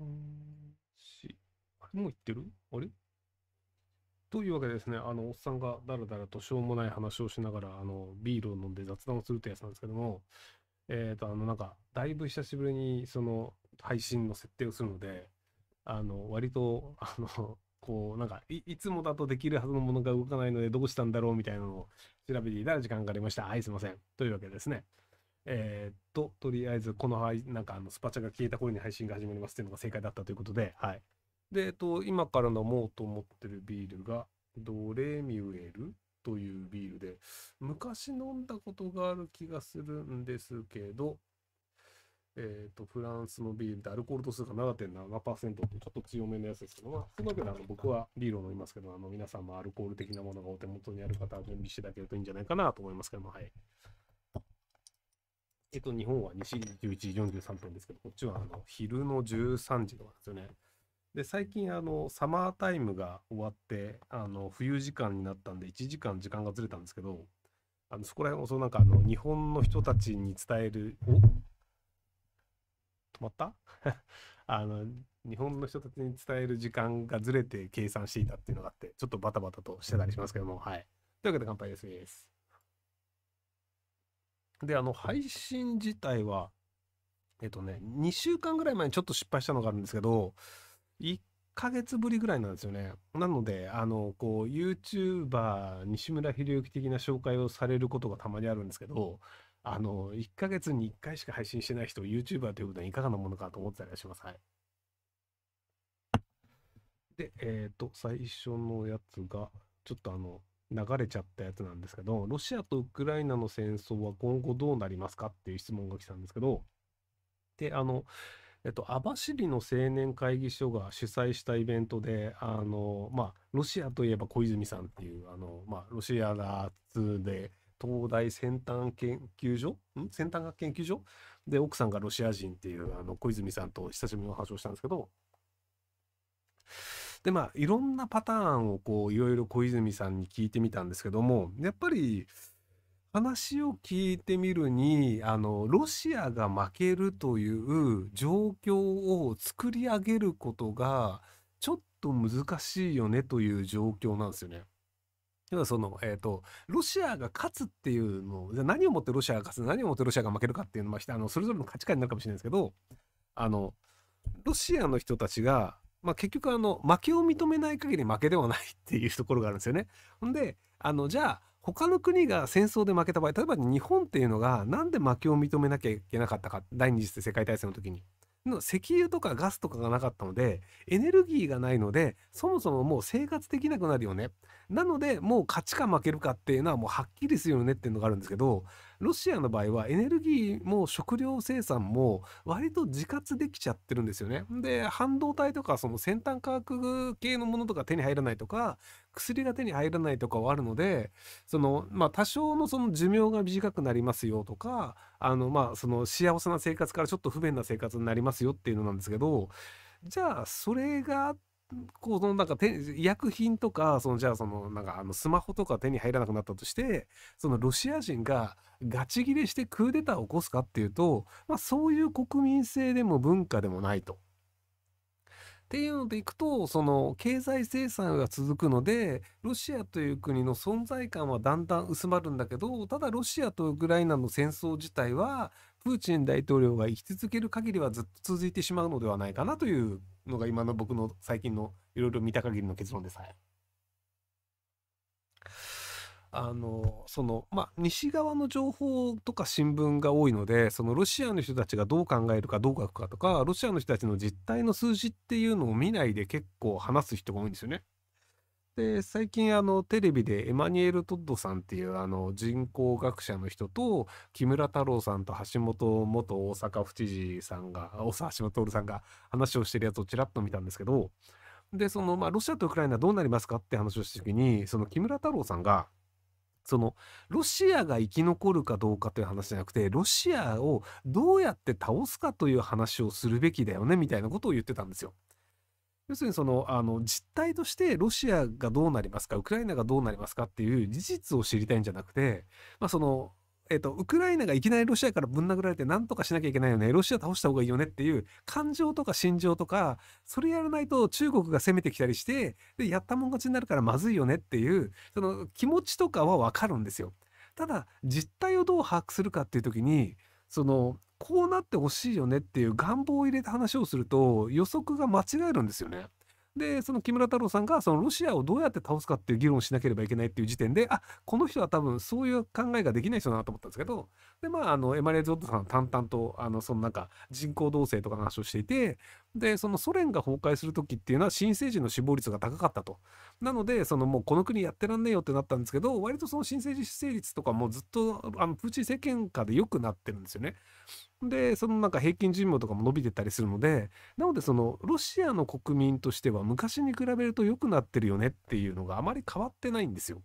うん、し、あれもう言ってるあれというわけでですね、あの、おっさんがだらだらとしょうもない話をしながら、あの、ビールを飲んで雑談をするってやつなんですけども、えっ、ー、と、あの、なんか、だいぶ久しぶりに、その、配信の設定をするので、あの、割と、あの、こう、なんかい、いつもだとできるはずのものが動かないので、どうしたんだろうみたいなのを調べていたら時間がありました。はい、すいません。というわけですね。えー、っと、とりあえず、この、なんか、あの、スパチャが消えた頃に配信が始まりますっていうのが正解だったということで、はい。で、えっと、今から飲もうと思ってるビールが、ドレミュエルというビールで、昔飲んだことがある気がするんですけど、えっ、と、フランスのビールでアルコール度数が7.7%ってちょっと強めのやつですけど、まあ、そのわけであの僕はビールを飲みますけど、あの皆さんもアルコール的なものがお手元にある方は準備していただけるといいんじゃないかなと思いますけども、はい。えっと、日本は西11時43分ですけど、こっちはあの昼の13時とかですよね。で、最近、あの、サマータイムが終わって、あの、冬時間になったんで、1時間時間がずれたんですけど、あのそこら辺を、そのなんか、あの、日本の人たちに伝える、お止まった あの、日本の人たちに伝える時間がずれて計算していたっていうのがあって、ちょっとバタバタとしてたりしますけども、はい。というわけで乾杯です。で、あの、配信自体は、えっとね、2週間ぐらい前にちょっと失敗したのがあるんですけど、1ヶ月ぶりぐらいなんですよね。なので、あの、こう、YouTuber 西村秀之的な紹介をされることがたまにあるんですけど、あの、1ヶ月に1回しか配信してない人 YouTuber ということはいかがなものかと思ってたりはします。はい。で、えっ、ー、と、最初のやつが、ちょっとあの、流れちゃったやつなんですけど、ロシアとウクライナの戦争は今後どうなりますかっていう質問が来たんですけど、で、あの、えっと、網走の青年会議所が主催したイベントで、あの、まあ、ロシアといえば小泉さんっていう、あの、まあ、ロシアが通で、東大先端研究所ん先端学研究所で、奥さんがロシア人っていう、あの、小泉さんと久しぶりの話をしたんですけど、でまあいろんなパターンをこういろいろ小泉さんに聞いてみたんですけどもやっぱり話を聞いてみるにあのロシアが負けるという状況を作り上げることがちょっと難しいよねという状況なんですよね。要はその、えっ、ー、と、ロシアが勝つっていうのじゃ何をもってロシアが勝つ、何をもってロシアが負けるかっていうのは、あの、それぞれの価値観になるかもしれないですけど、あの、ロシアの人たちが、まあ、結局あの負けを認めない限り負けではないっていうところがあるんですよね。ほんであのじゃあ他の国が戦争で負けた場合例えば日本っていうのが何で負けを認めなきゃいけなかったか第二次世界大戦の時に。石油とかガスとかがなかったのでエネルギーがないのでそもそももう生活できなくなるよねなのでもう勝ちか負けるかっていうのはもうはっきりするよねっていうのがあるんですけどロシアの場合はエネルギーも食料生産も割と自活できちゃってるんですよね。で半導体とかその先端科学系のものとか手に入らないとか薬が手に入らないとかはあるのでその、まあ、多少のその寿命が短くなりますよとかあの、まあ、その幸せな生活からちょっと不便な生活になりますよっていうのなんですけどじゃあそれがこのなんか医薬品とかそのじゃあそのなんかあのスマホとか手に入らなくなったとしてそのロシア人がガチギレしてクーデターを起こすかっていうと、まあ、そういう国民性でも文化でもないと。っていうのでいくと、その経済制裁が続くので、ロシアという国の存在感はだんだん薄まるんだけど、ただロシアとウクライナの戦争自体は、プーチン大統領が生き続ける限りはずっと続いてしまうのではないかなというのが今の僕の最近のいろいろ見た限りの結論です。あのそのまあ、西側の情報とか新聞が多いのでそのロシアの人たちがどう考えるかどう書くかとかロシアの人たちの実態の数字っていうのを見ないで結構話す人が多いんですよね。で最近あのテレビでエマニュエル・トッドさんっていうあの人工学者の人と木村太郎さんと橋本元大阪府知事さんが大沢島徹さんが話をしてるやつをちらっと見たんですけどでそのまあロシアとウクライナどうなりますかって話をした時にその木村太郎さんが「そのロシアが生き残るかどうかという話じゃなくてロシアをどうやって倒すかという話をするべきだよねみたいなことを言ってたんですよ。要するにそのあの実態としてロシアがどうなりますかウクライナがどうなりますかっていう事実を知りたいんじゃなくて、まあ、そのえっと、ウクライナがいきなりロシアからぶん殴られて何とかしなきゃいけないよね。ロシア倒した方がいいよねっていう感情とか心情とか、それやらないと中国が攻めてきたりして、で、やったもん勝ちになるからまずいよねっていう、その気持ちとかはわかるんですよ。ただ、実態をどう把握するかっていう時に、その、こうなってほしいよねっていう願望を入れた話をすると予測が間違えるんですよね。でその木村太郎さんがそのロシアをどうやって倒すかっていう議論をしなければいけないっていう時点であこの人は多分そういう考えができない人だなと思ったんですけどでまああのエマレーズ・オットさんは淡々とあのそのなんか人口動静とかの話をしていてでそのソ連が崩壊する時っていうのは新生児の死亡率が高かったとなのでそのもうこの国やってらんねえよってなったんですけど割とその新生児出生率とかもずっとあのプーチン政権下で良くなってるんですよね。でそのなんか平均寿命とかも伸びてたりするのでなのでそのロシアの国民としては昔に比べると良くなってるよねっていうのがあまり変わってないんですよ。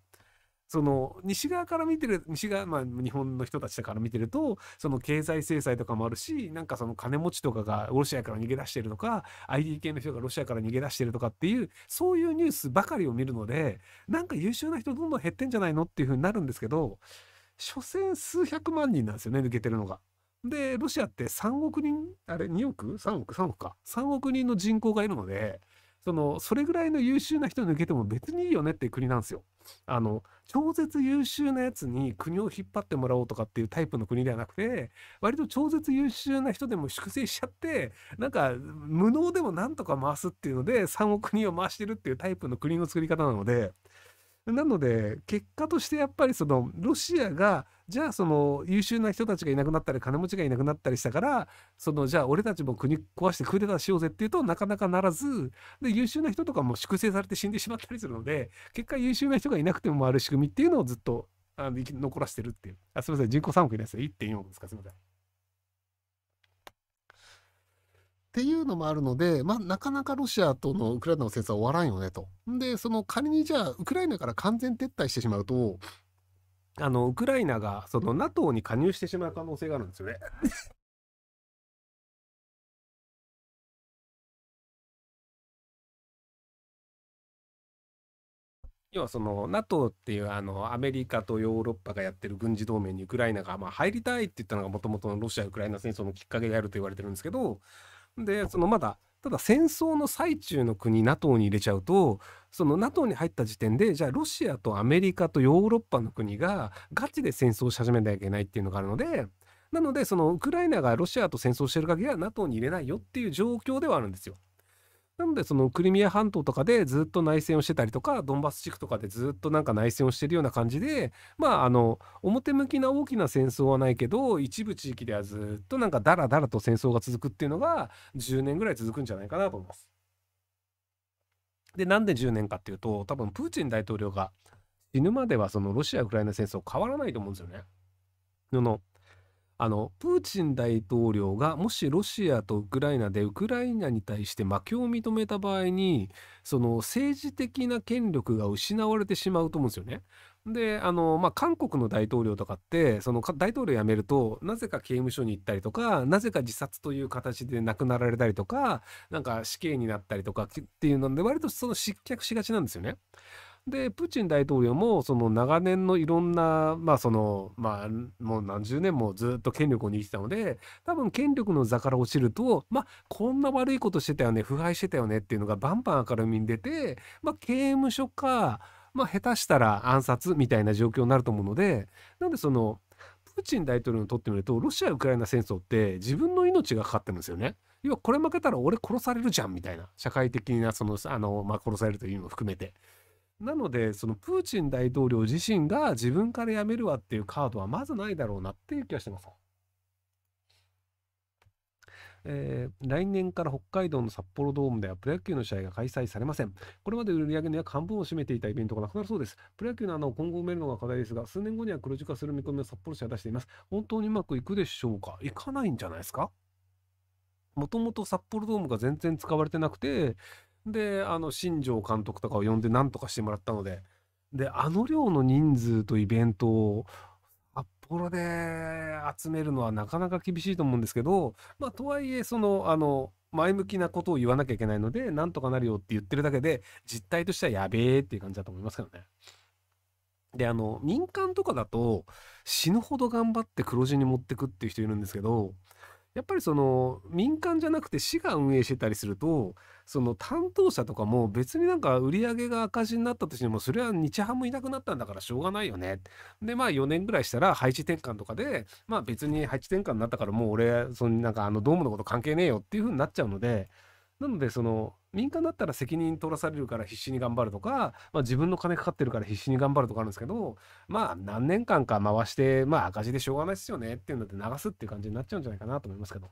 その西側から見てる西側、まあ、日本の人たちから見てるとその経済制裁とかもあるしなんかその金持ちとかがロシアから逃げ出してるとか i d 系の人がロシアから逃げ出してるとかっていうそういうニュースばかりを見るのでなんか優秀な人どんどん減ってんじゃないのっていうふうになるんですけど所詮数百万人なんですよね抜けてるのが。でロシアって3億人あれ2億3億3億か3億人の人口がいるのでその、それぐらいの優秀な人抜けても別にいいよねっていう国なんですよ。あの、超絶優秀なやつに国を引っ張ってもらおうとかっていうタイプの国ではなくて、割と超絶優秀な人でも粛清しちゃって、なんか、無能でもなんとか回すっていうので、3億人を回してるっていうタイプの国の作り方なので、なので、結果としてやっぱりその、ロシアがじゃあその優秀な人たちがいなくなったり金持ちがいなくなったりしたからそのじゃあ俺たちも国壊してクーデターしようぜっていうとなかなかならずで優秀な人とかも粛清されて死んでしまったりするので結果優秀な人がいなくても回る仕組みっていうのをずっとあの残らせてるっていうあすみません人口3億いないですよ1.4億ですかすみません。っていうのもあるので、まあ、なかなかロシアとのウクライナの戦争は終わらんよねと。で、その仮にじゃあ、ウクライナから完全撤退してしまうと、あの、ウクライナが、その NATO に加入してしまう可能性があるんですよね。要はその NATO っていうあのアメリカとヨーロッパがやってる軍事同盟にウクライナがまあ入りたいって言ったのがもともとのロシア・ウクライナ戦争のきっかけであると言われてるんですけどでそのまだただ戦争の最中の国 NATO に入れちゃうとその NATO に入った時点でじゃあロシアとアメリカとヨーロッパの国がガチで戦争し始めなきゃいけないっていうのがあるのでなのでそのウクライナがロシアと戦争してる限りは NATO に入れないよっていう状況ではあるんですよ。なのでそのクリミア半島とかでずっと内戦をしてたりとかドンバス地区とかでずっとなんか内戦をしてるような感じでまああの表向きな大きな戦争はないけど一部地域ではずっとなんかダラダラと戦争が続くっていうのが10年ぐらい続くんじゃないかなと思います。でなんで10年かっていうと多分プーチン大統領が死ぬまではそのロシア・ウクライナ戦争変わらないと思うんですよね。ののあのプーチン大統領がもしロシアとウクライナでウクライナに対して負けを認めた場合にその政治的な権力が失われてしまうと思うんですよね。であの、まあ、韓国の大統領とかってその大統領辞めるとなぜか刑務所に行ったりとかなぜか自殺という形で亡くなられたりとかなんか死刑になったりとかっていうので割とその失脚しがちなんですよね。でプーチン大統領もその長年のいろんなまあそのまあもう何十年もずっと権力を握ってたので多分権力の座から落ちるとまあこんな悪いことしてたよね腐敗してたよねっていうのがバンバン明るみに出てまあ刑務所かまあ下手したら暗殺みたいな状況になると思うのでなんでそのプーチン大統領にとってみるとロシア・ウクライナ戦争って自分の命がかかってるんですよね。要はこれ負けたら俺殺されるじゃんみたいな社会的なそのあの、まあ、殺されるというのを含めてなので、そのプーチン大統領自身が自分から辞めるわっていうカードはまずないだろうなっていう気がしてます。えー、来年から北海道の札幌ドームではプロ野球の試合が開催されません。これまで売上の約半分を占めていたイベントがなくなるそうです。プロ野球の穴を今後埋めるのが課題ですが、数年後には黒字化する見込みを札幌市は出しています。本当にうまくいくでしょうかいかないんじゃないですかもともと札幌ドームが全然使われてなくて、であの新庄監督とかを呼んで何とかしてもらったのでであの量の人数とイベントを札幌で集めるのはなかなか厳しいと思うんですけどまあとはいえそのあの前向きなことを言わなきゃいけないので何とかなるよって言ってるだけで実態としてはやべえっていう感じだと思いますけどね。であの民間とかだと死ぬほど頑張って黒字に持ってくっていう人いるんですけどやっぱりその民間じゃなくて市が運営してたりするとその担当者とかも別になんか売り上げが赤字になったとしてもそれは日ハムいなくなったんだからしょうがないよね。でまあ4年ぐらいしたら配置転換とかでまあ別に配置転換になったからもう俺そのなんかあのドームのこと関係ねえよっていう風になっちゃうのでなのでその民間だったら責任取らされるから必死に頑張るとか、まあ、自分の金かかってるから必死に頑張るとかあるんですけどまあ何年間か回してまあ赤字でしょうがないですよねっていうので流すっていう感じになっちゃうんじゃないかなと思いますけど。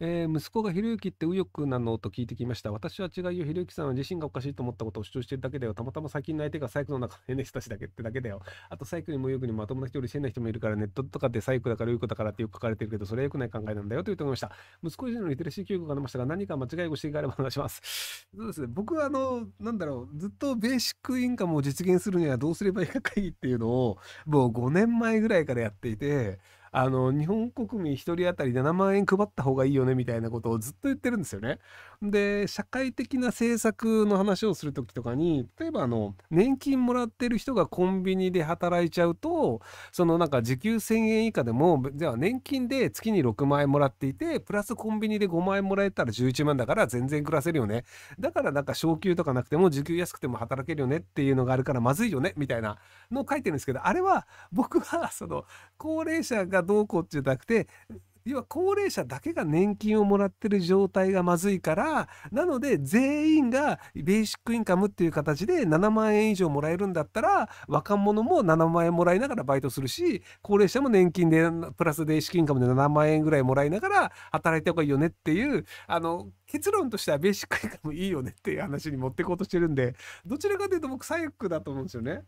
えー、息子がひろゆきって右翼なのと聞いてきました。私は違いよ。ひろゆきさんは自身がおかしいと思ったことを主張してるだけだよ。たまたま最近の相手がサイクの中の NS たちだけってだけだよ。あとサイクにも右翼にまともな人より変な人もいるからネットとかでサイクだから右翼だからってよく書かれてるけど、それは良くない考えなんだよと言って思いました。息子自身のリテラシー教育がありましたが、何か間違いご指摘があればお願いします。そうですね。僕はあの、なんだろう、ずっとベーシックインカムを実現するにはどうすればいいか会議っていうのを、もう5年前ぐらいからやっていて、あの日本国民1人当たり7万円配った方がいいよねみたいなことをずっと言ってるんですよね。で社会的な政策の話をする時とかに例えばあの年金もらってる人がコンビニで働いちゃうとそのなんか時給1,000円以下でもじゃあ年金で月に6万円もらっていてプラスコンビニで5万円もらえたら11万だから全然暮らせるよねだからなんか昇給とかなくても時給安くても働けるよねっていうのがあるからまずいよねみたいなのを書いてるんですけどあれは僕はその高齢者がどうこうってじゃなくて要は高齢者だけが年金をもらってる状態がまずいからなので全員がベーシックインカムっていう形で7万円以上もらえるんだったら若者も7万円もらいながらバイトするし高齢者も年金でプラスベーシックインカムで7万円ぐらいもらいながら働いた方がいいよねっていうあの結論としてはベーシックインカムいいよねっていう話に持っていこうとしてるんでどちらかというと僕左翼だと思うんですよね。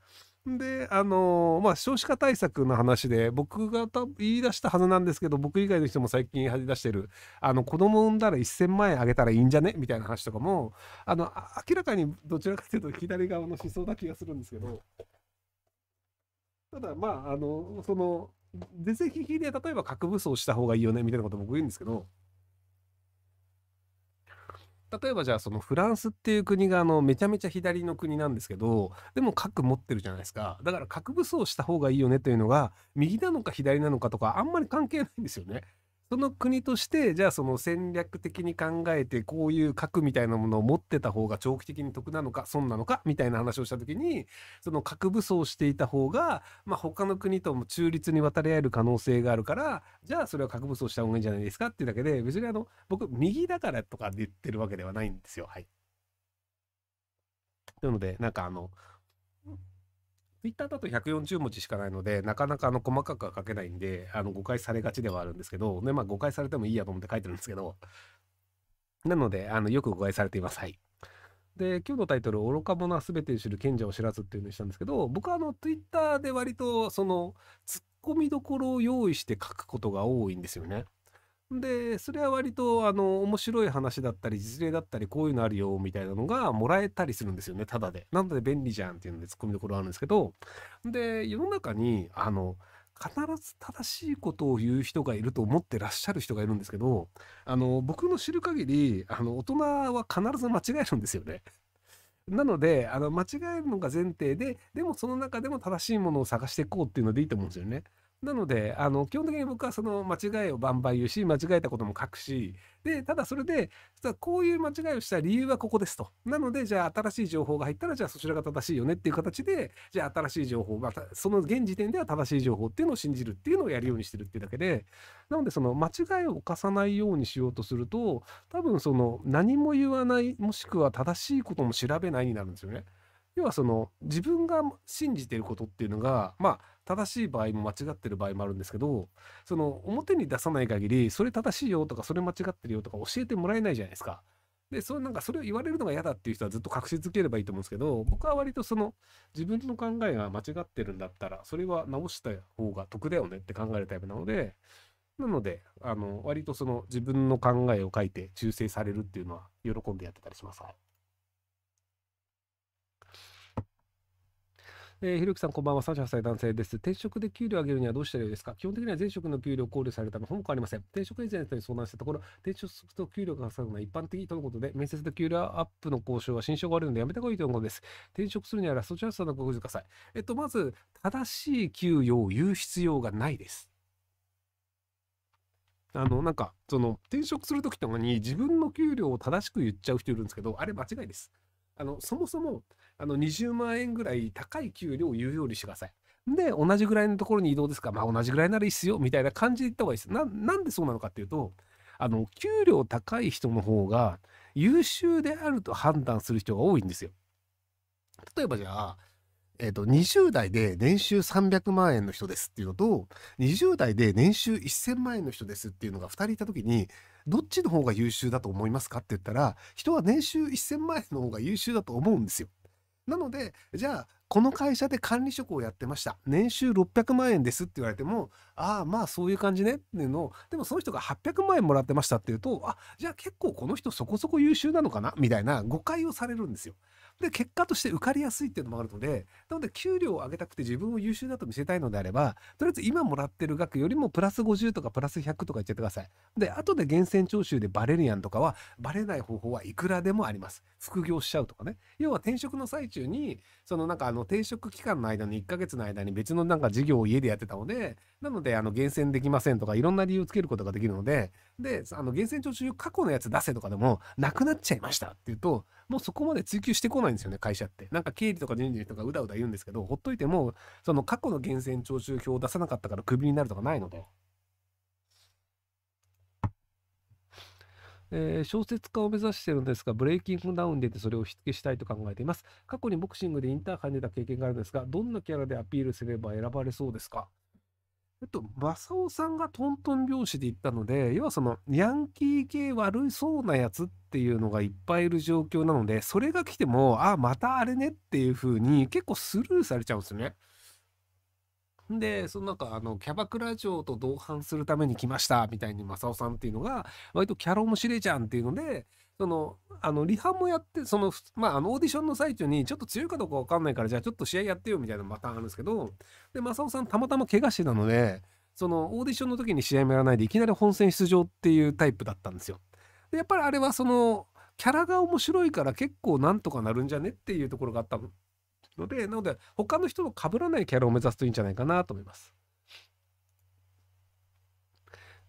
であのー、まあ少子化対策の話で僕が言い出したはずなんですけど僕以外の人も最近言い出してるあの子供産んだら1,000万円あげたらいいんじゃねみたいな話とかもあの明らかにどちらかというと左側の思想な気がするんですけどただまああのその是々非々で例えば核武装した方がいいよねみたいなこと僕言うんですけど。例えばじゃあそのフランスっていう国があのめちゃめちゃ左の国なんですけどでも核持ってるじゃないですかだから核武装した方がいいよねというのが右なのか左なのかとかあんまり関係ないんですよね。その国としてじゃあその戦略的に考えてこういう核みたいなものを持ってた方が長期的に得なのか損なのかみたいな話をした時にその核武装していた方が、まあ、他の国とも中立に渡り合える可能性があるからじゃあそれは核武装した方がいいんじゃないですかっていうだけで別にあの僕右だからとかで言ってるわけではないんですよはい。なのでなんかあのツイッターだと140文字しかないので、なかなかあの細かくは書けないんで、あの誤解されがちではあるんですけど、ねまあ、誤解されてもいいやと思って書いてるんですけど、なので、あのよく誤解されています。はい。で、今日のタイトル、愚か者す全てを知る賢者を知らずっていうのにしたんですけど、僕はあのツイッターで割と、その、ツッコミどころを用意して書くことが多いんですよね。でそれは割とあの面白い話だったり実例だったりこういうのあるよみたいなのがもらえたりするんですよねただで。なので便利じゃんっていうのでツッコミどころあるんですけどで世の中にあの必ず正しいことを言う人がいると思ってらっしゃる人がいるんですけどあの僕の知る限りあの大人は必ず間違えるんですよね。なのであの間違えるのが前提ででもその中でも正しいものを探していこうっていうのでいいと思うんですよね。なのであの基本的に僕はその間違いをバンバン言うし間違えたことも書くしでただそれでこういう間違いをした理由はここですとなのでじゃあ新しい情報が入ったらじゃあそちらが正しいよねっていう形でじゃあ新しい情報またその現時点では正しい情報っていうのを信じるっていうのをやるようにしてるっていうだけでなのでその間違いを犯さないようにしようとすると多分その何も言わないもしくは正しいことも調べないになるんですよね。要はその自分が信じてることっていうのがまあ正しい場合も間違ってる場合もあるんですけど、その表に出さない限り、それ正しいよとか、それ間違ってるよとか教えてもらえないじゃないですか。で、それなんかそれを言われるのが嫌だっていう人はずっと隠し続ければいいと思うんですけど、僕は割とその自分の考えが間違ってるんだったら、それは直した方が得だよねって考えるタイプなので、なので、あの、割とその自分の考えを書いて忠誠されるっていうのは喜んでやってたりします。えー、ひろきさん、こんばんは。38歳男性です。転職で給料上げるにはどうしたらいいですか基本的には前職の給料を考慮されたのほぼ変わりません。転職エージェントに相談したところ、転職すると給料が下がるのは一般的とのことで、面接で給料アップの交渉は心象が悪いのでやめた方がいいということです。転職するにはラストチャンスなどご注意ください。えっと、まず、正しい給与を言う必要がないです。あの、なんか、その、転職するときとかに自分の給料を正しく言っちゃう人いるんですけど、あれ間違いです。あの、そもそも、あの20万円ぐらい高い給料を言うようにしてください。で、同じぐらいのところに移動ですか、まあ同じぐらいならいいっすよ、みたいな感じで言った方がいいです。ななんでそうなのかっていうと、あの、給料高い人の方が優秀であると判断する人が多いんですよ。例えばじゃあ、えっ、ー、と、20代で年収300万円の人ですっていうのと、20代で年収1000万円の人ですっていうのが2人いた時に、どっちの方が優秀だと思いますかって言ったら、人は年収1000万円の方が優秀だと思うんですよ。なのでじゃあこの会社で管理職をやってました年収600万円ですって言われてもああまあそういう感じねっていうのをでもその人が800万円もらってましたっていうとあじゃあ結構この人そこそこ優秀なのかなみたいな誤解をされるんですよ。で、結果として受かりやすいっていうのもあるので、なので、給料を上げたくて自分を優秀だと見せたいのであれば、とりあえず今もらってる額よりもプラス50とかプラス100とか言っちゃってください。で、後で源泉徴収でバレるやんとかは、バレない方法はいくらでもあります。副業しちゃうとかね。要は転職の最中に、そのなんかあの転職期間の間の1ヶ月の間に別のなんか事業を家でやってたので、なので、あの、源泉できませんとか、いろんな理由をつけることができるので、で、あの、源泉徴収過去のやつ出せとかでも、なくなっちゃいましたっていうと、もうそこまで追求してこないんですよね、会社って。なんか経理とか人事とかうだうだ言うんですけど、ほっといても、その過去の源泉徴収票を出さなかったからクビになるとかないので。えー、小説家を目指してるんですが、ブレイキングダウンでてそれをき付けしたいと考えています。過去にボクシングでインターハイに出た経験があるんですが、どんなキャラでアピールすれば選ばれそうですかえっと、正雄さんがトントン拍子で言ったので、要はその、ヤンキー系悪そうなやつっていうのがいっぱいいる状況なので、それが来ても、あ、またあれねっていう風に結構スルーされちゃうんですよね。で、そのなんか、あの、キャバクラ嬢と同伴するために来ました、みたいに正雄さんっていうのが、割とキャロ面白いじゃんっていうので、そのあのリハもやってその、まあ、あのオーディションの最中にちょっと強いかどうか分かんないからじゃあちょっと試合やってよみたいなパターンあるんですけどで正雄さんたまたま怪我してたのでそのオーディションの時に試合もやらないでいきなり本戦出場っていうタイプだったんですよ。でやっぱりあれはそのキャラが面白いから結構なんとかなるんじゃねっていうところがあったのでなので他の人と被らないキャラを目指すといいんじゃないかなと思います。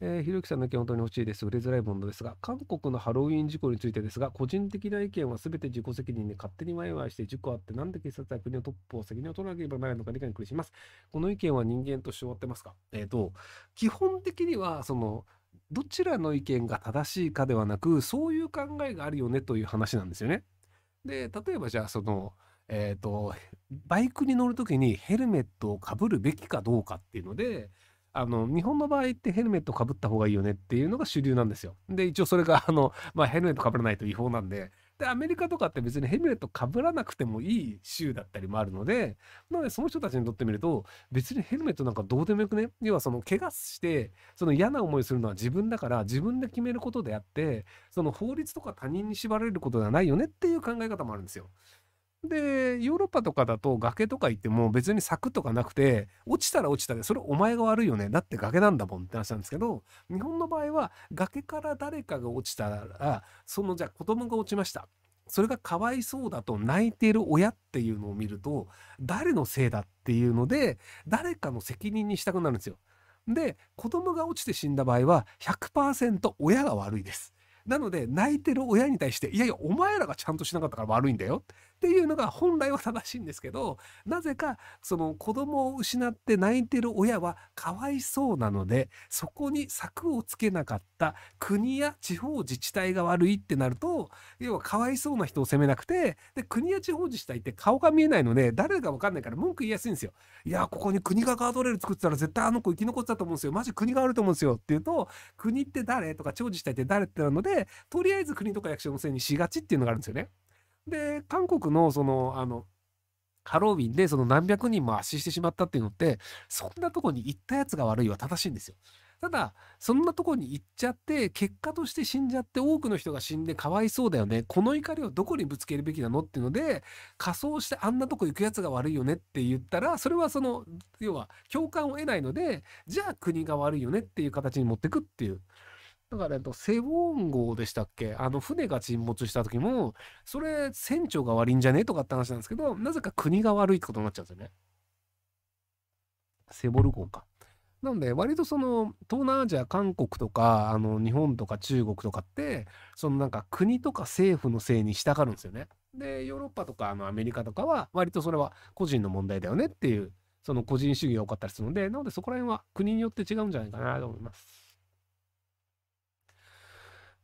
えー、ひろゆきさんの意見本当に欲しいです。売れづらいものですが、韓国のハロウィン事故についてですが、個人的な意見は全て自己責任で勝手にワイワイして事故あって、なんで警察や国のトップを責任を取らなければならないのか理解に苦します。この意見は人間として終わってますかえっ、ー、と、基本的には、その、どちらの意見が正しいかではなく、そういう考えがあるよねという話なんですよね。で、例えばじゃあ、その、えっ、ー、と、バイクに乗るときにヘルメットをかぶるべきかどうかっていうので、あの、日本の場合ってヘルメットかぶった方がいいよねっていうのが主流なんですよ。で、一応それが、あの、まあ、ヘルメットかぶらないと違法なんで、で、アメリカとかって別にヘルメットかぶらなくてもいい州だったりもあるので、なのでその人たちにとってみると、別にヘルメットなんかどうでもよくね。要はその怪我して、その嫌な思いするのは自分だから、自分で決めることであって、その法律とか他人に縛られることではないよねっていう考え方もあるんですよ。でヨーロッパとかだと崖とか行っても別に柵とかなくて落ちたら落ちたでそれお前が悪いよねだって崖なんだもんって話なんですけど日本の場合は崖から誰かが落ちたらそのじゃあ子供が落ちましたそれがかわいそうだと泣いている親っていうのを見ると誰のせいだっていうので誰かの責任にしたくなるんですよ。で子供が落ちて死んだ場合は100%親が悪いです。なので泣いてる親に対して「いやいやお前らがちゃんとしなかったから悪いんだよ」っていうのが本来は正しいんですけどなぜかその子供を失って泣いてる親はかわいそうなのでそこに柵をつけなかった国や地方自治体が悪いってなると要はかわいそうな人を責めなくてで国や地方自治体って顔が見えないので誰が分かんないから文句言いやすいんですよ。いやここに国がガードレール作ってたら絶対あの子生き残ってたと思うんですよマジ国があると思うんですよっていうと国って誰とか地方自治体って誰ってなのでとりあえず国とか役所のせいにしがちっていうのがあるんですよね。で韓国のそのあのハロウィンでその何百人も圧死してしまったっていうのってそんなとこに行ったやつが悪いは正しいんですよ。ただそんなとこに行っちゃって結果として死んじゃって多くの人が死んでかわいそうだよねこの怒りをどこにぶつけるべきなのっていうので仮装してあんなとこ行くやつが悪いよねって言ったらそれはその要は共感を得ないのでじゃあ国が悪いよねっていう形に持ってくっていう。だから、えっと、セボン号でしたっけあの、船が沈没した時も、それ、船長が悪いんじゃねとかって話なんですけど、なぜか国が悪いってことになっちゃうんですよね。セボル号か。なので、割とその、東南アジア、韓国とか、あの、日本とか中国とかって、そのなんか国とか政府のせいにしたがるんですよね。で、ヨーロッパとか、あの、アメリカとかは、割とそれは個人の問題だよねっていう、その個人主義が多かったりするので、なのでそこら辺は国によって違うんじゃないかなと思います。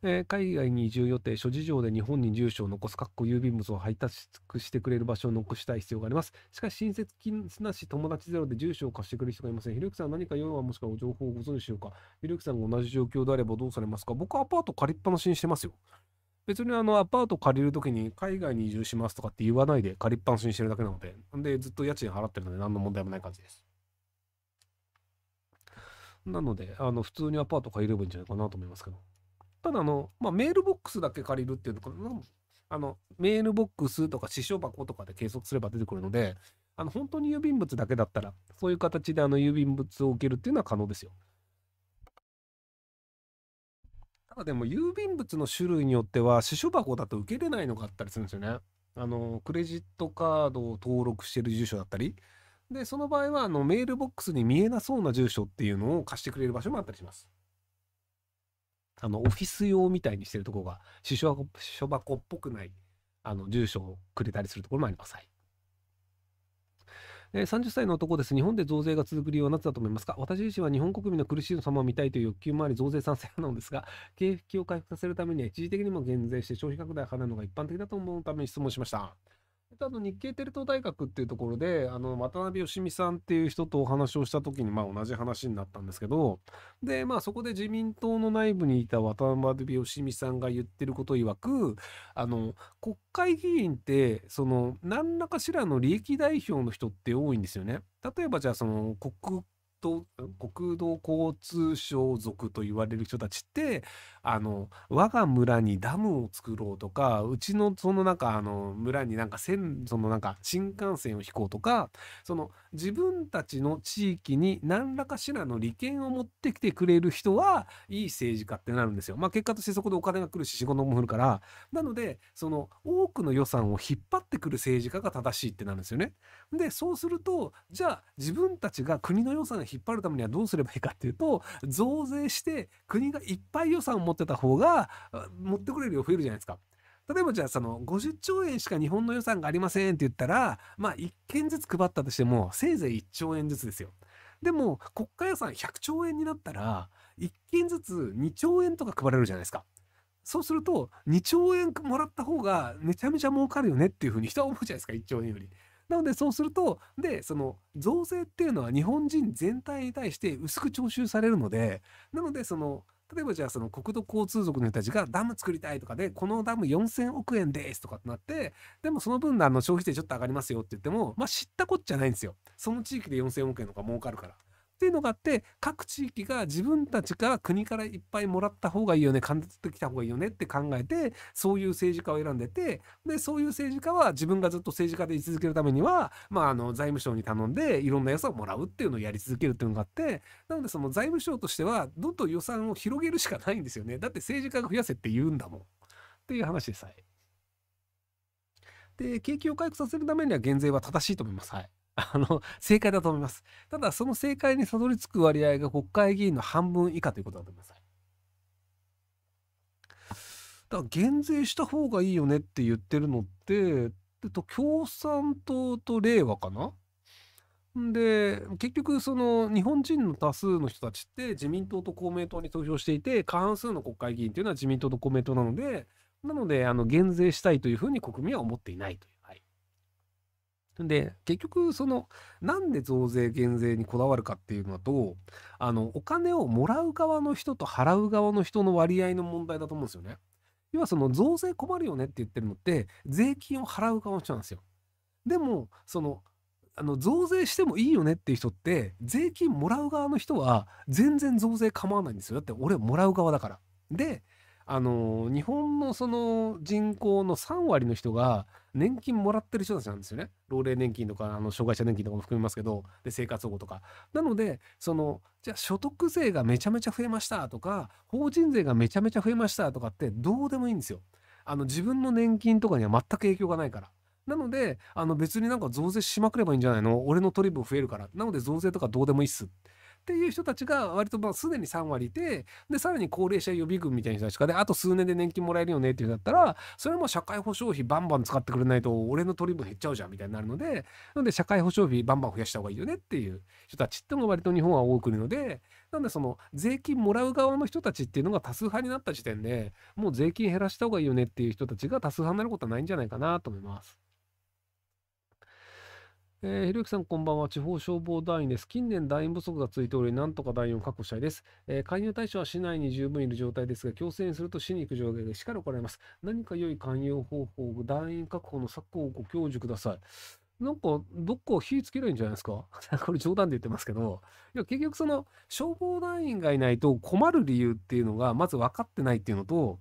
えー、海外に移住予定、諸事情で日本に住所を残す、かっこ郵便物を配達してくれる場所を残したい必要があります。しかし、親切金なし友達ゼロで住所を貸してくれる人がいません。ひろゆきさん何か用はもしくは情報をご存知でしょうかひろゆきさんが同じ状況であればどうされますか僕はアパート借りっぱなしにしてますよ。別にあのアパート借りるときに海外に移住しますとかって言わないで借りっぱなしにしてるだけなので、んでずっと家賃払ってるので何の問題もない感じです。なので、あの普通にアパート借りればいいんじゃないかなと思いますけど。ただあの、まあ、メールボックスだけ借りるっていうのかなあのメールボックスとか支障箱とかで計測すれば出てくるのであの本当に郵便物だけだったらそういう形であの郵便物を受けるっていうのは可能ですよ。ただでも郵便物の種類によっては支障箱だと受けれないのがあったりするんですよね。あのクレジットカードを登録してる住所だったりでその場合はあのメールボックスに見えなそうな住所っていうのを貸してくれる場所もあったりします。あの、オフィス用みたいにしてるとこが、私書箱っぽくない、あの、住所をくれたりするところもあります。はい。え30歳の男です。日本で増税が続く理由はなだと思いますか私自身は日本国民の苦しい様を見たいという欲求もあり、増税賛成なのですが、景気を回復させるためには一時的にも減税して消費拡大を図うのが一般的だと思うために質問しました。あの日経テレ東大学っていうところであの渡辺芳美さんっていう人とお話をした時に、まあ、同じ話になったんですけどで、まあ、そこで自民党の内部にいた渡辺芳美さんが言ってることいわくあの国会議員ってその何らかしらの利益代表の人って多いんですよね。例えばじゃあその国と国土交通省属と言われる人たちって、あの、我が村にダムを作ろうとか、うちのそのなんかあの、村になんか線、そのなんか新幹線を引こうとか、その自分たちの地域に何らかしらの利権を持ってきてくれる人は、いい政治家ってなるんですよ。まあ結果としてそこでお金が来るし、仕事も降るから、なので、その多くの予算を引っ張ってくる政治家が正しいってなるんですよね。で、そうすると、じゃあ自分たちが国の予算引引っ張るためにはどうすればいいかっていうと増税して国がいっぱい予算を持ってた方が持ってくれる量増えるじゃないですか。例えばじゃあその50兆円しか日本の予算がありませんって言ったらまあ1件ずつ配ったとしてもせいぜい1兆円ずつですよ。でも国家予算100兆円になったら1件ずつ2兆円とか配れるじゃないですか。そうすると2兆円もらった方がめちゃめちゃ儲かるよねっていうふうに人は思うじゃないですか1兆円より。なのでそうするとでその増税っていうのは日本人全体に対して薄く徴収されるのでなのでその例えばじゃあその国土交通族の人たちがダム作りたいとかでこのダム4,000億円ですとかってなってでもその分あの消費税ちょっと上がりますよって言ってもまあ知ったこっちゃないんですよその地域で4,000億円とか儲かるからっていうのがあって、各地域が自分たちが国からいっぱいもらった方がいいよね、感じてきた方がいいよねって考えて、そういう政治家を選んでて、で、そういう政治家は自分がずっと政治家で居続けるためには、まあ、あの、財務省に頼んで、いろんな予算をもらうっていうのをやり続けるっていうのがあって、なのでその財務省としては、どんどん予算を広げるしかないんですよね。だって政治家が増やせって言うんだもん。っていう話でさえ。で、景気を回復させるためには減税は正しいと思います。はい。あの正解だと思います。ただその正解にたどり着く割合が国会議員の半分以下ということだと思います。だから減税した方がいいよねって言ってるのってと共産党と令和かなで結局その日本人の多数の人たちって自民党と公明党に投票していて過半数の国会議員というのは自民党と公明党なのでなのであの減税したいというふうに国民は思っていないという。で、結局、その、なんで増税減税にこだわるかっていうのと、あの、お金をもらう側の人と払う側の人の割合の問題だと思うんですよね。要はその増税困るよねって言ってるのって、税金を払う側の人なんですよ。でも、その、あの、増税してもいいよねっていう人って、税金もらう側の人は全然増税構わないんですよ。だって俺もらう側だから。で、あの日本のその人口の3割の人が年金もらってる人たちなんですよね。老齢年金とかあの障害者年金とかも含みますけどで生活保護とか。なのでそのじゃあ所得税がめちゃめちゃ増えましたとか法人税がめちゃめちゃ増えましたとかってどうでもいいんですよ。あの自分の年金とかには全く影響がないから。なのであの別になんか増税しまくればいいんじゃないの俺の取り分増えるから。なので増税とかどうでもいいっす。っていう人たちが割とまあすでに3割いて、で、さらに高齢者予備軍みたいな人たちかで、あと数年で年金もらえるよねっていうだったら、それも社会保障費バンバン使ってくれないと、俺の取り分減っちゃうじゃんみたいになるので、なので社会保障費バンバン増やした方がいいよねっていう人たちってのが割と日本は多くいるので、なんでその税金もらう側の人たちっていうのが多数派になった時点で、もう税金減らした方がいいよねっていう人たちが多数派になることはないんじゃないかなと思います。えー、ひろゆきさんこんばんは。地方消防団員です。近年団員不足が続いており、なんとか団員を確保したいです。えー、勧誘対象は市内に十分いる状態ですが、強制にすると市に行く状態でしっか行います。何か良い勧誘方法、団員確保の策をご教授ください。なんか、どっか火つけないんじゃないですか これ冗談で言ってますけど、いや結局その、消防団員がいないと困る理由っていうのが、まず分かってないっていうのと、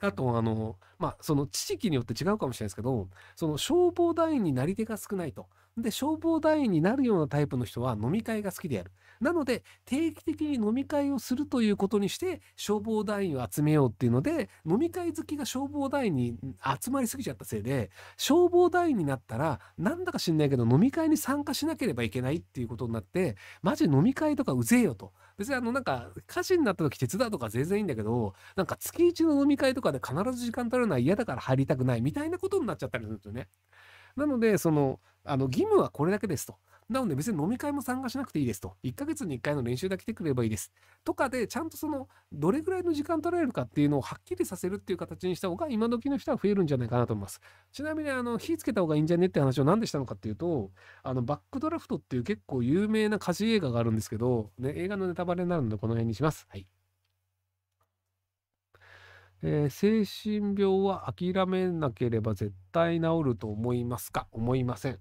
あと、あの、まあ、その地域によって違うかもしれないですけど、その消防団員になり手が少ないと。で、消防団員になるようなタイプの人は飲み会が好きでやる。なので、定期的に飲み会をするということにして、消防団員を集めようっていうので、飲み会好きが消防団員に集まりすぎちゃったせいで、消防団員になったら、なんだか知んないけど、飲み会に参加しなければいけないっていうことになって、マジ飲み会とかうぜえよと。別にあのなんか歌詞になった時手伝うとか全然いいんだけど、なんか月一の飲み会とかで必ず時間取るのは嫌だから入りたくないみたいなことになっちゃったりするんですよね。なので、その、あの、義務はこれだけですと。なので別に飲み会も参加しなくていいですと。1ヶ月に1回の練習だけ来てくればいいです。とかで、ちゃんとその、どれぐらいの時間取られるかっていうのをはっきりさせるっていう形にした方が、今時の人は増えるんじゃないかなと思います。ちなみに、あの、火つけた方がいいんじゃねって話を何でしたのかっていうと、あの、バックドラフトっていう結構有名な歌詞映画があるんですけど、ね、映画のネタバレになるのでこの辺にします。はい。えー、精神病は諦めなければ絶対治ると思いますか思いません。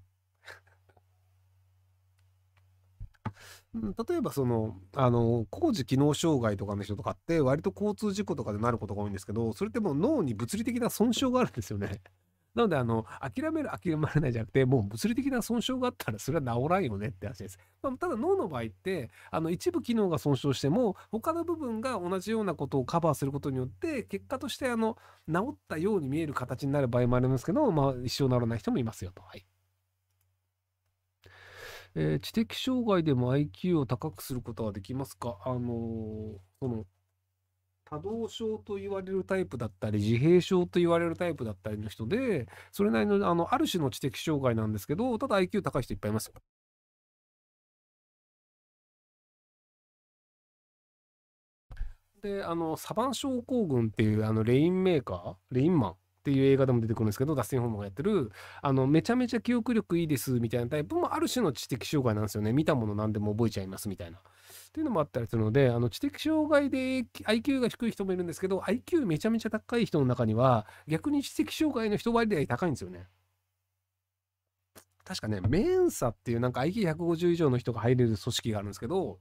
例えばその、あの、工事機能障害とかの人とかって、割と交通事故とかでなることが多いんですけど、それってもう脳に物理的な損傷があるんですよね。なので、あの、諦める、諦めれないじゃなくて、もう物理的な損傷があったら、それは治らんよねって話です。まあ、ただ、脳の場合って、あの、一部機能が損傷しても、他の部分が同じようなことをカバーすることによって、結果として、あの、治ったように見える形になる場合もありますけど、まあ、一生治らない人もいますよと。はい。えー、知的障害でも IQ を高くすることはできますかあのー、その多動症と言われるタイプだったり自閉症と言われるタイプだったりの人でそれなりのあのある種の知的障害なんですけどただ IQ 高い人いっぱいいますよ。であのサバン症候群っていうあのレインメーカーレインマンっていう映画でも出てくるんですけどダスティン・ホーマンがやってるあのめちゃめちゃ記憶力いいですみたいなタイプもある種の知的障害なんですよね見たもの何でも覚えちゃいますみたいな。っていうのもあったりするのであの知的障害で IQ が低い人もいるんですけど IQ めちゃめちゃ高い人の中には逆に知的障害の人割合高いんですよね。確かねメンサっていうなんか IQ150 以上の人が入れる組織があるんですけど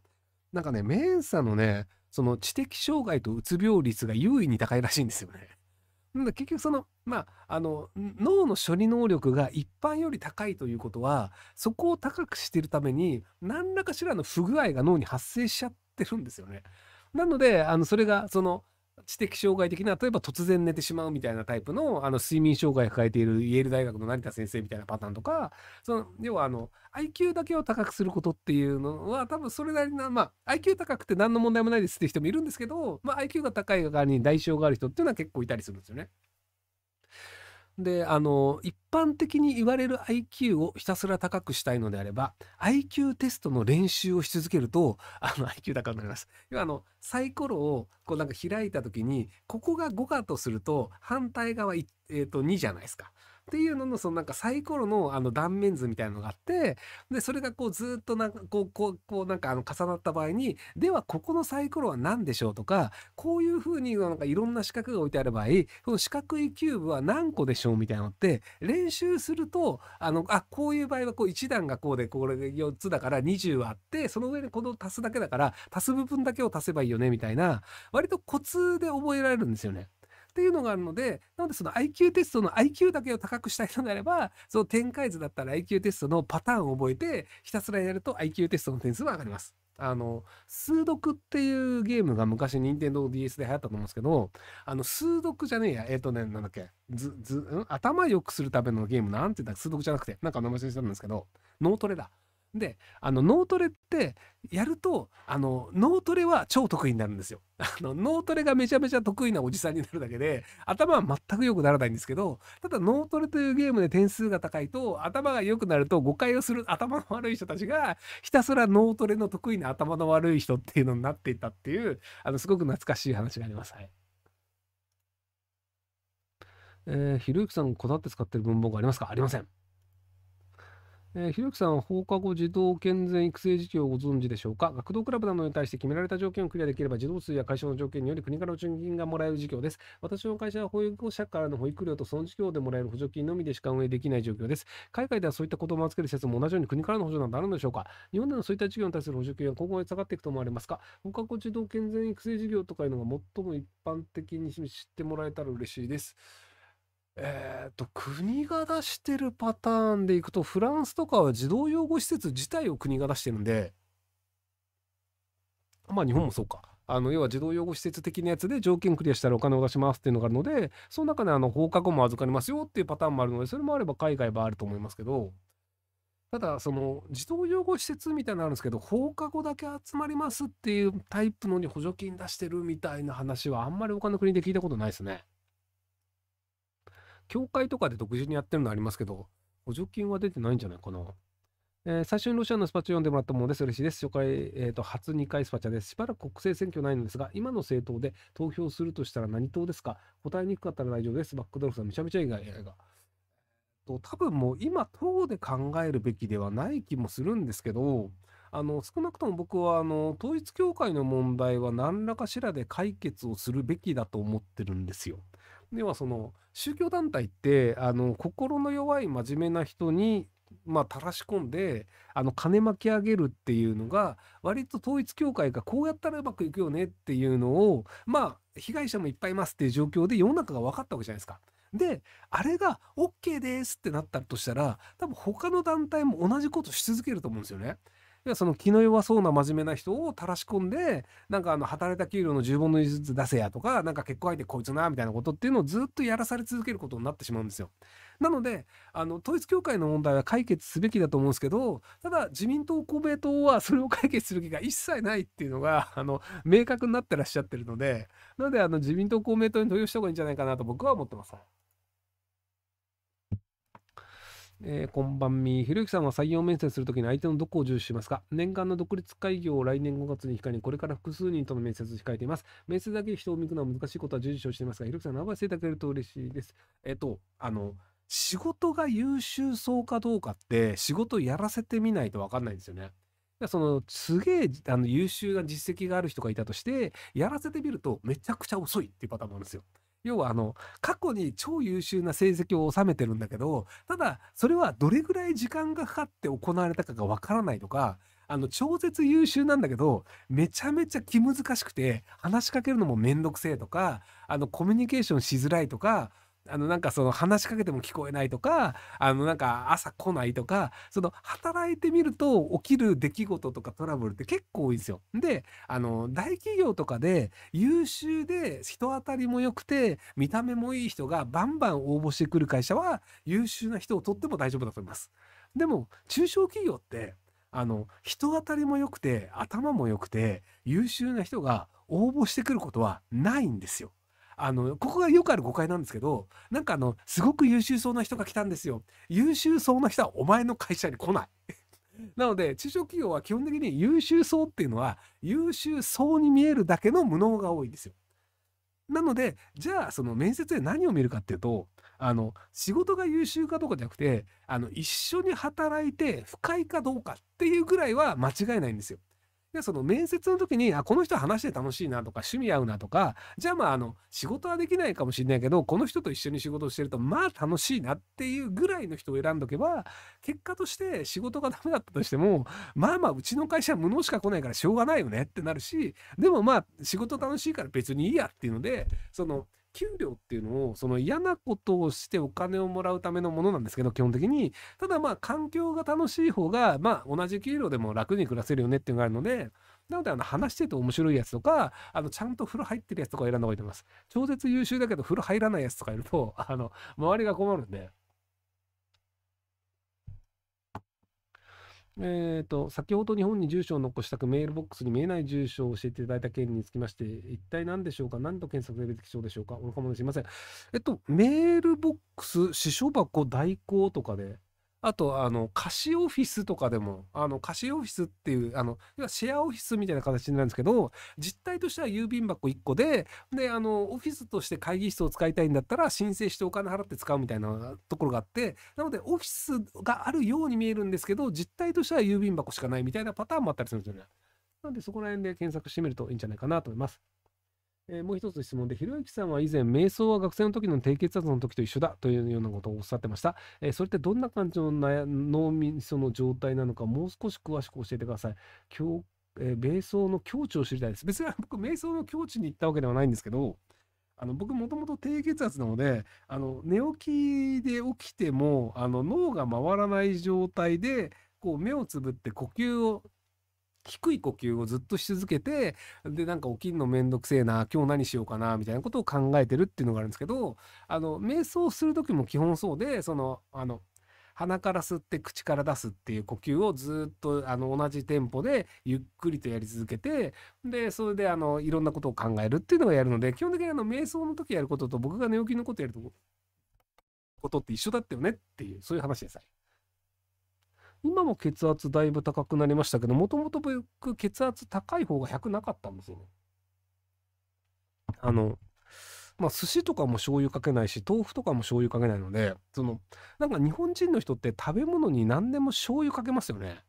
なんかねメンサのねその知的障害とうつ病率が優位に高いらしいんですよね。結局その、まあ、あの脳の処理能力が一般より高いということはそこを高くしてるために何らかしらの不具合が脳に発生しちゃってるんですよね。なのであのそれがその知的障害的な、例えば突然寝てしまうみたいなタイプの、あの、睡眠障害を抱えているイェール大学の成田先生みたいなパターンとか、その、要はあの、IQ だけを高くすることっていうのは、多分それなりな、まあ、IQ 高くて何の問題もないですっていう人もいるんですけど、まあ、IQ が高い側に代償がある人っていうのは結構いたりするんですよね。であの一般的に言われる IQ をひたすら高くしたいのであれば IQ テストの練習をし続けると あの IQ 高くなります。要はあのサイコロをこうなんか開いた時にここが5かとすると反対側、えー、と2じゃないですか。っていうのの、そのなんかサイコロのあの断面図みたいなのがあって、で、それがこうずっとなんかこう、こう、こうなんかあの重なった場合に、ではここのサイコロは何でしょうとか、こういうふうになんかいろんな四角が置いてある場合、この四角いキューブは何個でしょうみたいなのって、練習すると、あの、あ、こういう場合はこう1段がこうで、これで4つだから20あって、その上にこの足すだけだから、足す部分だけを足せばいいよねみたいな、割とコツで覚えられるんですよね。っていうのがあるので、なのでその IQ テストの IQ だけを高くしたいのであれば、その展開図だったら IQ テストのパターンを覚えて、ひたすらやると IQ テストの点数は上がります。あの、数読っていうゲームが昔任天堂 DS で流行ったと思うんですけど、あの、数読じゃねえや。えっ、ー、とね、なんだっけ。ず、ず、ん頭良くするためのゲームなんて言ったら数読じゃなくて、なんか名前忘れてたんですけど、脳トレだ。であの脳トレってやるとあの脳トレは超得意になるんですよ あの脳トレがめちゃめちゃ得意なおじさんになるだけで頭は全く良くならないんですけどただ脳トレというゲームで点数が高いと頭が良くなると誤解をする頭の悪い人たちがひたすら脳トレの得意な頭の悪い人っていうのになっていたっていうあのすごく懐かしい話があります。はいえー、ひろゆきさんこだわって使ってる文房具ありますかありません。えー、ひろきさんは放課後児童健全育成事業をご存知でしょうか学童クラブなどに対して決められた条件をクリアできれば児童数や会社の条件により国からの助金がもらえる事業です。私の会社は保育者からの保育料とその事業でもらえる補助金のみでしか運営できない状況です。海外ではそういった言葉を預ける施設も同じように国からの補助などあるのでしょうか日本でのそういった事業に対する補助金は今後へ下がっていくと思われますか放課後児童健全育成事業とかいうのが最も一般的に知ってもらえたら嬉しいです。えっ、ー、と、国が出してるパターンでいくと、フランスとかは児童養護施設自体を国が出してるんで、まあ日本もそうか。あの要は児童養護施設的なやつで条件クリアしたらお金を出しますっていうのがあるのでその中であの放課後も預かりますよっていうパターンもあるのでそれもあれば海外はあると思いますけどただその児童養護施設みたいなのあるんですけど放課後だけ集まりますっていうタイプのに補助金出してるみたいな話はあんまり他の国で聞いたことないですね。協会とかで独自にやってるのありますけど、補助金は出てないんじゃないかな。えー、最初にロシアのスパチャ読んでもらったものです。嬉しいです。初回、えーと、初2回スパチャです。しばらく国政選挙ないのですが、今の政党で投票するとしたら何党ですか答えにくかったら大丈夫です。バックドロフさん、めちゃめちゃ意外が。と多分もう今党で考えるべきではない気もするんですけどあの少なくとも僕はあの統一教会の問題は何らかしらで解決をするべきだと思ってるんですよ。ではその宗教団体ってあの心の弱い真面目な人にまあ、垂らし込んであの金巻き上げるっていうのが割と統一教会がこうやったらうまくいくよねっていうのをまあ被害者もいっぱいいますっていう状況で世の中が分かったわけじゃないですか。であれが OK ですってなったとしたら多分他の団体も同じことし続けると思うんですよね。要はその気の弱そうな真面目な人をたらし込んでなんかあの働いた給料の10分の1ずつ出せやとかなんか結婚相手こいつなみたいなことっていうのをずっとやらされ続けることになってしまうんですよ。なのであの統一教会の問題は解決すべきだと思うんですけどただ自民党公明党はそれを解決する気が一切ないっていうのが あの明確になってらっしゃってるのでなのであの自民党公明党に投票した方がいいんじゃないかなと僕は思ってます。えー、こんばんみ。ひろゆきさんは採用面接するときに相手のどこを重視しますか念願の独立開業を来年5月に控えに、これから複数人との面接を控えています。面接だけで人を見くのは難しいことは重視をしていますが、ひろゆきさんのアドバイスいただけると嬉しいです。えっ、と、あの、仕事が優秀そうかどうかって、仕事やらせてみないとわかんないんですよね。その、すげえ、あの、優秀な実績がある人がいたとして、やらせてみると、めちゃくちゃ遅いっていうパターンもあるんですよ。要はあの過去に超優秀な成績を収めてるんだけどただそれはどれぐらい時間がかかって行われたかがわからないとかあの超絶優秀なんだけどめちゃめちゃ気難しくて話しかけるのもめんどくせえとかあのコミュニケーションしづらいとかあのなんかその話しかけても聞こえないとかあのなんか朝来ないとかその働いてみると起きる出来事とかトラブルって結構多いんですよ。であの大企業とかで優秀で人当たりも良くて見た目もいい人がバンバン応募してくる会社は優秀な人を取っても大丈夫だと思います。でも中小企業ってあの人当たりも良くて頭も良くて優秀な人が応募してくることはないんですよ。あの、ここがよくある誤解なんですけど、なんかあの、すごく優秀そうな人が来たんですよ。優秀そうな人はお前の会社に来ない。なので、中小企業は基本的に優秀そうっていうのは、優秀そうに見えるだけの無能が多いんですよ。なので、じゃあ、その面接で何を見るかっていうと、あの、仕事が優秀かどうかじゃなくて、あの、一緒に働いて不快かどうかっていうぐらいは間違いないんですよ。でその面接の時にあこの人話して楽しいなとか趣味合うなとかじゃあまああの仕事はできないかもしれないけどこの人と一緒に仕事をしてるとまあ楽しいなっていうぐらいの人を選んどけば結果として仕事がダメだったとしてもまあまあうちの会社は無能しか来ないからしょうがないよねってなるしでもまあ仕事楽しいから別にいいやっていうのでその給料っていうのを、その嫌なことをしてお金をもらうためのものなんですけど、基本的に。ただまあ、環境が楽しい方が、まあ、同じ給料でも楽に暮らせるよねっていうのがあるので、なので、あの、話してて面白いやつとか、あの、ちゃんと風呂入ってるやつとか選んだ方がいいと思います。超絶優秀だけど風呂入らないやつとかいると、あの、周りが困るんで。えっ、ー、と、先ほど日本に住所を残したくメールボックスに見えない住所を教えていただいた件につきまして、一体何でしょうか何度検索で出てきそうでしょうか愚か者すいません。えっと、メールボックス、支書箱代行とかであと、あの、貸しオフィスとかでも、あの、貸しオフィスっていう、あの、要はシェアオフィスみたいな形になるんですけど、実態としては郵便箱1個で、で、あの、オフィスとして会議室を使いたいんだったら、申請してお金払って使うみたいなところがあって、なので、オフィスがあるように見えるんですけど、実態としては郵便箱しかないみたいなパターンもあったりするんですよね。なんで、そこら辺で検索してみるといいんじゃないかなと思います。えー、もう一つ質問で、ひろゆきさんは以前、瞑想は学生の時の低血圧の時と一緒だというようなことをおっしゃってました。えー、それってどんな感じの脳みその状態なのか、もう少し詳しく教えてください。今日えー、瞑想の境地を知りたいです。別に 僕、瞑想の境地に行ったわけではないんですけど、あの僕もともと低血圧なのであの寝起きで起きてもあの脳が回らない状態でこう目をつぶって呼吸を低い呼吸をずっとし続けてでなんか起きるのめんどくせえな今日何しようかなみたいなことを考えてるっていうのがあるんですけどあの瞑想する時も基本そうでそのあの鼻から吸って口から出すっていう呼吸をずっとあの同じテンポでゆっくりとやり続けてでそれであのいろんなことを考えるっていうのがやるので基本的にあの瞑想の時やることと僕が寝起きのことやることって一緒だったよねっていうそういう話です。今も血圧だいぶ高くなりましたけど、もともと僕、血圧高い方が100なかったんですよね。あの、まあ、寿司とかも醤油かけないし、豆腐とかも醤油かけないので、その、なんか日本人の人って食べ物に何でも醤油かけますよね。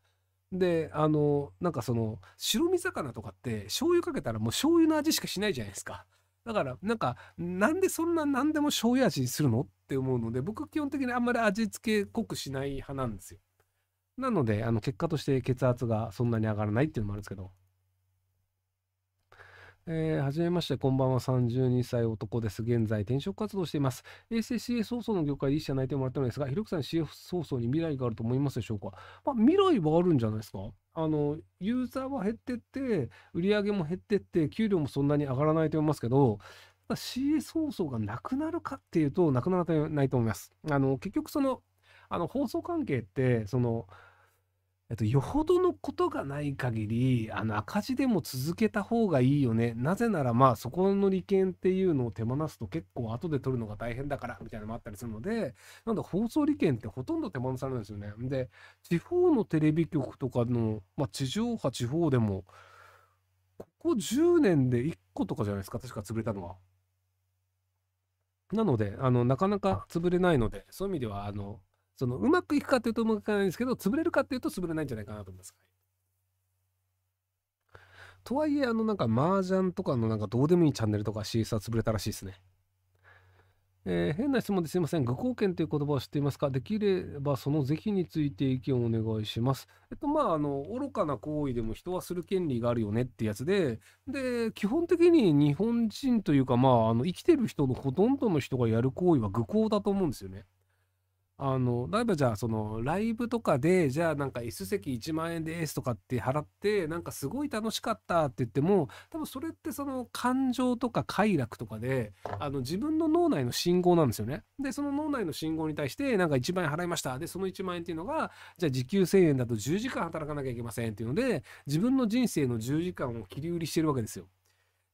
で、あの、なんかその、白身魚とかって醤油かけたらもう醤油の味しかしないじゃないですか。だから、なんか、なんでそんな何でも醤油味にするのって思うので、僕基本的にあんまり味付け濃くしない派なんですよ。なので、あの結果として血圧がそんなに上がらないっていうのもあるんですけど。えー、はじめまして、こんばんは。32歳男です。現在、転職活動しています。衛星 CA 早々の業界で一社内定もらったのですが、ひろきさん CA 早々に未来があると思いますでしょうか、まあ、未来はあるんじゃないですかあの、ユーザーは減ってって、売り上げも減ってって、給料もそんなに上がらないと思いますけど、CA 早々がなくなるかっていうと、なくならないと思います。あの、結局その、あの、放送関係って、その、えっと、よほどのことがない限り、あの、赤字でも続けた方がいいよね。なぜなら、まあ、そこの利権っていうのを手放すと結構後で取るのが大変だから、みたいなのもあったりするので、なんだ、放送利権ってほとんど手放されるんですよね。で、地方のテレビ局とかの、まあ、地上波地方でも、ここ10年で1個とかじゃないですか、確か潰れたのは。なので、あの、なかなか潰れないので、そういう意味では、あの、そのうまくいくかというとうまくいかないんですけど、潰れるかというと潰れないんじゃないかなと思います。とはいえ、あの、なんか、麻雀とかのなんか、どうでもいいチャンネルとか CS は潰れたらしいですね。えー、変な質問ですいません。愚行権という言葉を知っていますかできればその是非について意見をお願いします。えっと、まあ、あの、愚かな行為でも人はする権利があるよねってやつで、で、基本的に日本人というか、まあ、あの、生きてる人のほとんどの人がやる行為は愚行だと思うんですよね。あの例えばじゃあそのライブとかでじゃあなんか S 席1万円ですとかって払ってなんかすごい楽しかったって言っても多分それってその感情とか快楽とかであの自分の脳内の信号なんですよね。でその脳内の信号に対してなんか1万円払いましたでその1万円っていうのがじゃあ時給1000円だと10時間働かなきゃいけませんっていうので自分の人生の10時間を切り売りしてるわけですよ。っ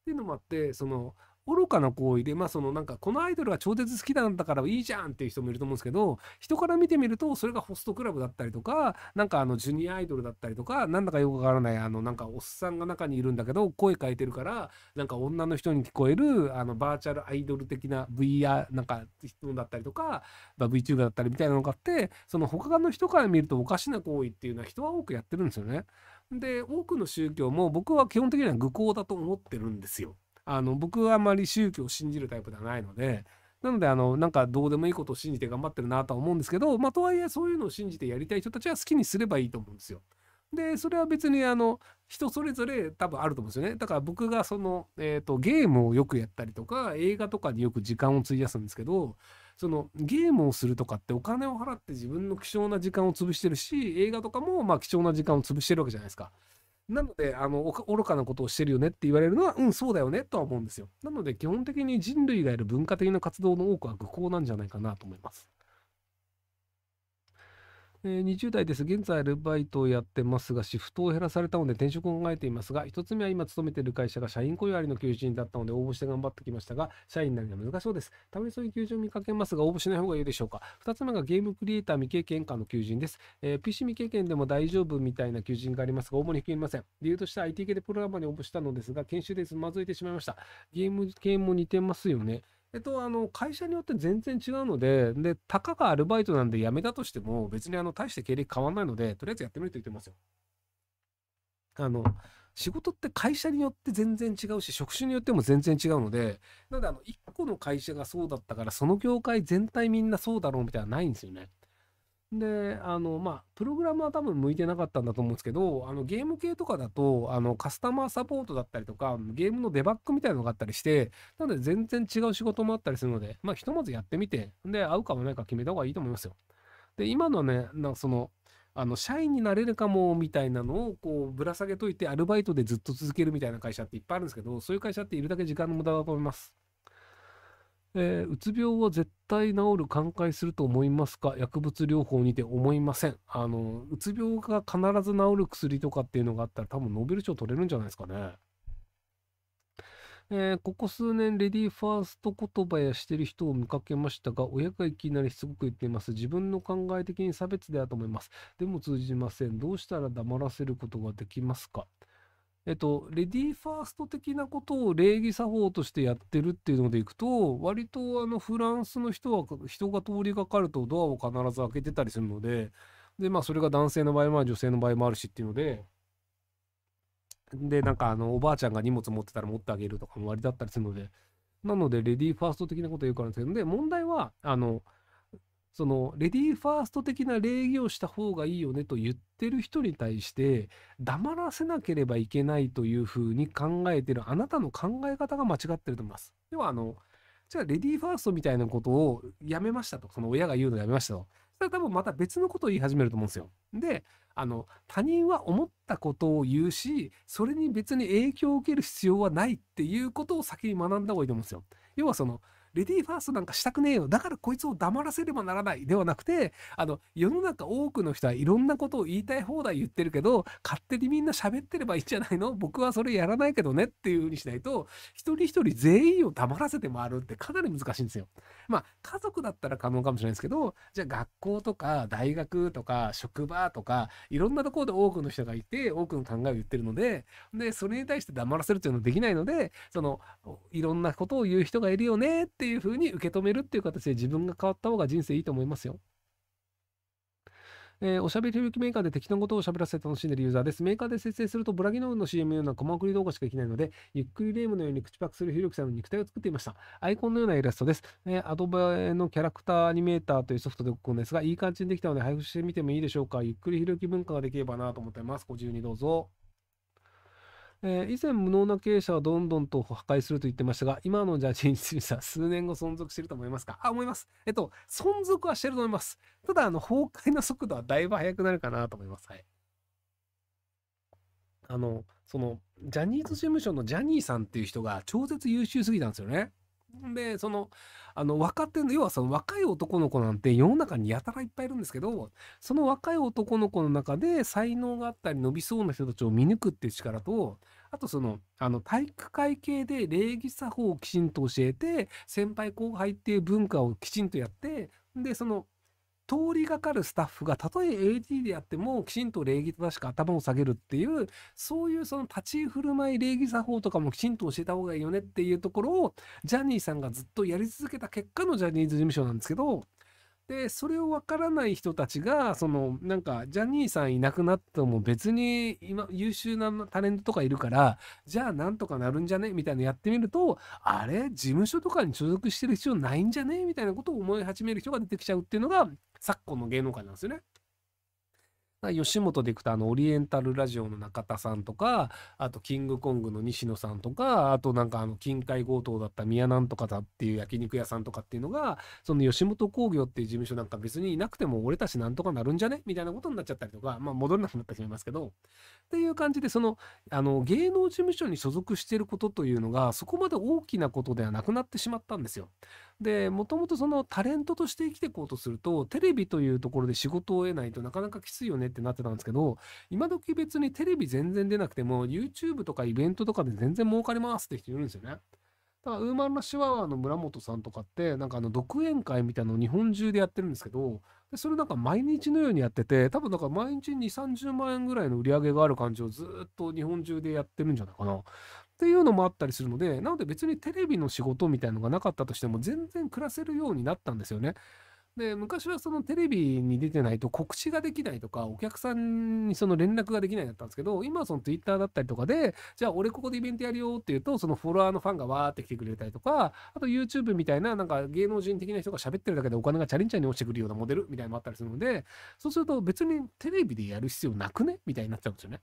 ていうのもあってその愚かな行為で、まあそのなんかこのアイドルは超絶好きなんだからいいじゃんっていう人もいると思うんですけど、人から見てみるとそれがホストクラブだったりとか、なんかあのジュニアアイドルだったりとか、なんだかよくわからないあのなんかおっさんが中にいるんだけど、声変えてるから、なんか女の人に聞こえるあのバーチャルアイドル的な VR なんかだったりとか、まあ、VTuber だったりみたいなのがあって、その他の人から見るとおかしな行為っていうのは人は多くやってるんですよね。で、多くの宗教も僕は基本的には愚行だと思ってるんですよ。あの僕はあまり宗教を信じるタイプではないのでなのであのなんかどうでもいいことを信じて頑張ってるなとは思うんですけどまあとはいえそういうのを信じてやりたい人たちは好きにすればいいと思うんですよ。でそれは別にあの人それぞれ多分あると思うんですよねだから僕がその、えーと、とゲームをよくやったりとか映画とかによく時間を費やすんですけどそのゲームをするとかってお金を払って自分の貴重な時間を潰してるし映画とかもまあ貴重な時間を潰してるわけじゃないですか。なので、あの、愚かなことをしてるよねって言われるのは、うん、そうだよね、とは思うんですよ。なので、基本的に人類がいる文化的な活動の多くは愚行なんじゃないかなと思います。えー、20代です。現在アルバイトをやってますが、シフトを減らされたので転職を考えていますが、1つ目は今勤めている会社が社員雇用ありの求人だったので応募して頑張ってきましたが、社員になるには難しそうです。たまにそういう求人を見かけますが、応募しない方がいいでしょうか。2つ目がゲームクリエイター未経験下の求人です。えー、PC 未経験でも大丈夫みたいな求人がありますが、主に引きません。理由としては IT 系でプログラマーに応募したのですが、研修でつまずいてしまいました。ゲーム系も似てますよね。えっと、あの会社によって全然違うので、で、たかがアルバイトなんで辞めたとしても、別にあの大して経歴変わらないので、とりあえずやってみると言ってますよ。あの、仕事って会社によって全然違うし職種によっても全然違うのでなのであの1個の会社がそうだったからその業界全体みんなそうだろうみたいなないんですよね。で、あの、まあ、プログラムは多分向いてなかったんだと思うんですけど、あの、ゲーム系とかだと、あの、カスタマーサポートだったりとか、ゲームのデバッグみたいなのがあったりして、なので全然違う仕事もあったりするので、まあ、ひとまずやってみて、で、合うかもないか決めた方がいいと思いますよ。で、今のね、なその、あの、社員になれるかも、みたいなのを、こう、ぶら下げといて、アルバイトでずっと続けるみたいな会社っていっぱいあるんですけど、そういう会社っているだけ時間の無駄だと思います。えー、うつ病は絶対治る寛解すると思いますか薬物療法にて思いませんあのうつ病が必ず治る薬とかっていうのがあったら多分ノーベル賞取れるんじゃないですかねえー、ここ数年、レディーファースト言葉やしてる人を見かけましたが、親がいきなりしつこく言っています。自分の考え的に差別であると思います。でも通じません。どうしたら黙らせることができますかえっと、レディーファースト的なことを礼儀作法としてやってるっていうのでいくと、割とあのフランスの人は、人が通りがかるとドアを必ず開けてたりするので、で、まあそれが男性の場合も女性の場合もあるしっていうので、で、なんかあの、おばあちゃんが荷物持ってたら持ってあげるとかも割だったりするので、なので、レディーファースト的なことをうからなんですけど、で、問題は、あの、そのレディーファースト的な礼儀をした方がいいよねと言ってる人に対して黙らせなければいけないというふうに考えてるあなたの考え方が間違ってると思います。要はあのじゃあレディーファーストみたいなことをやめましたとその親が言うのやめましたとそれは多分また別のことを言い始めると思うんですよ。であの他人は思ったことを言うしそれに別に影響を受ける必要はないっていうことを先に学んだ方がいいと思うんですよ。要はそのレディーファーストなんかしたくねえよ。だからこいつを黙らせればならない。ではなくて、あの、世の中多くの人はいろんなことを言いたい放題言ってるけど、勝手にみんな喋ってればいいんじゃないの僕はそれやらないけどねっていう風にしないと、一人一人全員を黙らせて回るってかなり難しいんですよ。まあ、家族だったら可能かもしれないですけど、じゃあ学校とか大学とか職場とか、いろんなところで多くの人がいて、多くの考えを言ってるので、で、それに対して黙らせるっていうのはできないので、その、いろんなことを言う人がいるよねってっていうふうに受け止めるっていう形で自分が変わった方が人生いいと思いますよ。えー、おしゃべり響きメーカーで敵のことをしゃべらせて楽しんでるユーザーです。メーカーで設定するとブラギノールの CM のような細マ送り動画しかできないので、ゆっくりレームのように口パクするひろきさんの肉体を作っていました。アイコンのようなイラストです。えー、アドバイのキャラクターアニメーターというソフトで動くんですが、いい感じにできたので配布してみてもいいでしょうか。ゆっくりひろき文化ができればなと思ってます。ご自由にどうぞ。えー、以前無能な経営者はどんどんと破壊すると言ってましたが、今のじゃあ人事さ義数年後存続してると思いますかあ、思います。えっと、存続はしてると思います。ただ、あの、崩壊の速度はだいぶ速くなるかなと思います。はい。あの、その、ジャニーズ事務所のジャニーさんっていう人が超絶優秀すぎたんですよね。で、その、あの若手の要はその若い男の子なんて世の中にやたらいっぱいいるんですけどその若い男の子の中で才能があったり伸びそうな人たちを見抜くっていう力とあとそのあの体育会系で礼儀作法をきちんと教えて先輩後輩っていう文化をきちんとやってでその通りがかるスタッフがたとえ AD であってもきちんと礼儀正しく頭を下げるっていうそういうその立ち振る舞い礼儀作法とかもきちんと教えた方がいいよねっていうところをジャニーさんがずっとやり続けた結果のジャニーズ事務所なんですけどでそれをわからない人たちがそのなんかジャニーさんいなくなっても別に今優秀なタレントとかいるからじゃあなんとかなるんじゃねみたいなやってみるとあれ事務所とかに所属してる必要ないんじゃねみたいなことを思い始める人が出てきちゃうっていうのが昨今の芸能界なんですよね。吉本でいくとあのオリエンタルラジオの中田さんとかあとキングコングの西野さんとかあとなんかあの近海強盗だった宮なんとかだっていう焼肉屋さんとかっていうのがその吉本興業っていう事務所なんか別にいなくても俺たちなんとかなるんじゃねみたいなことになっちゃったりとかまあ戻れなくなったりしますけどっていう感じでそのあの芸能事務所に所属してることというのがそこまで大きなことではなくなってしまったんですよ。で、もともとそのタレントとして生きていこうとすると、テレビというところで仕事を得ないとなかなかきついよねってなってたんですけど、今時別にテレビ全然出なくても、YouTube とかイベントとかで全然儲かりますって人いるんですよね。だから、ウーマンラッシューワーの村本さんとかって、なんかあの、独演会みたいなのを日本中でやってるんですけど、でそれなんか毎日のようにやってて、多分なんか毎日2、30万円ぐらいの売り上げがある感じをずっと日本中でやってるんじゃないかな。っていうのもあったりするので、なので別にテレビの仕事みたいのがなかったとしても全然暮らせるようになったんですよね。で、昔はそのテレビに出てないと告知ができないとか、お客さんにその連絡ができないだったんですけど、今はその Twitter だったりとかで、じゃあ俺ここでイベントやるよっていうと、そのフォロワーのファンがわーって来てくれたりとか、あと YouTube みたいななんか芸能人的な人が喋ってるだけでお金がチャリンチャリに落ちてくるようなモデルみたいなのもあったりするので、そうすると別にテレビでやる必要なくねみたいになっちゃうんですよね。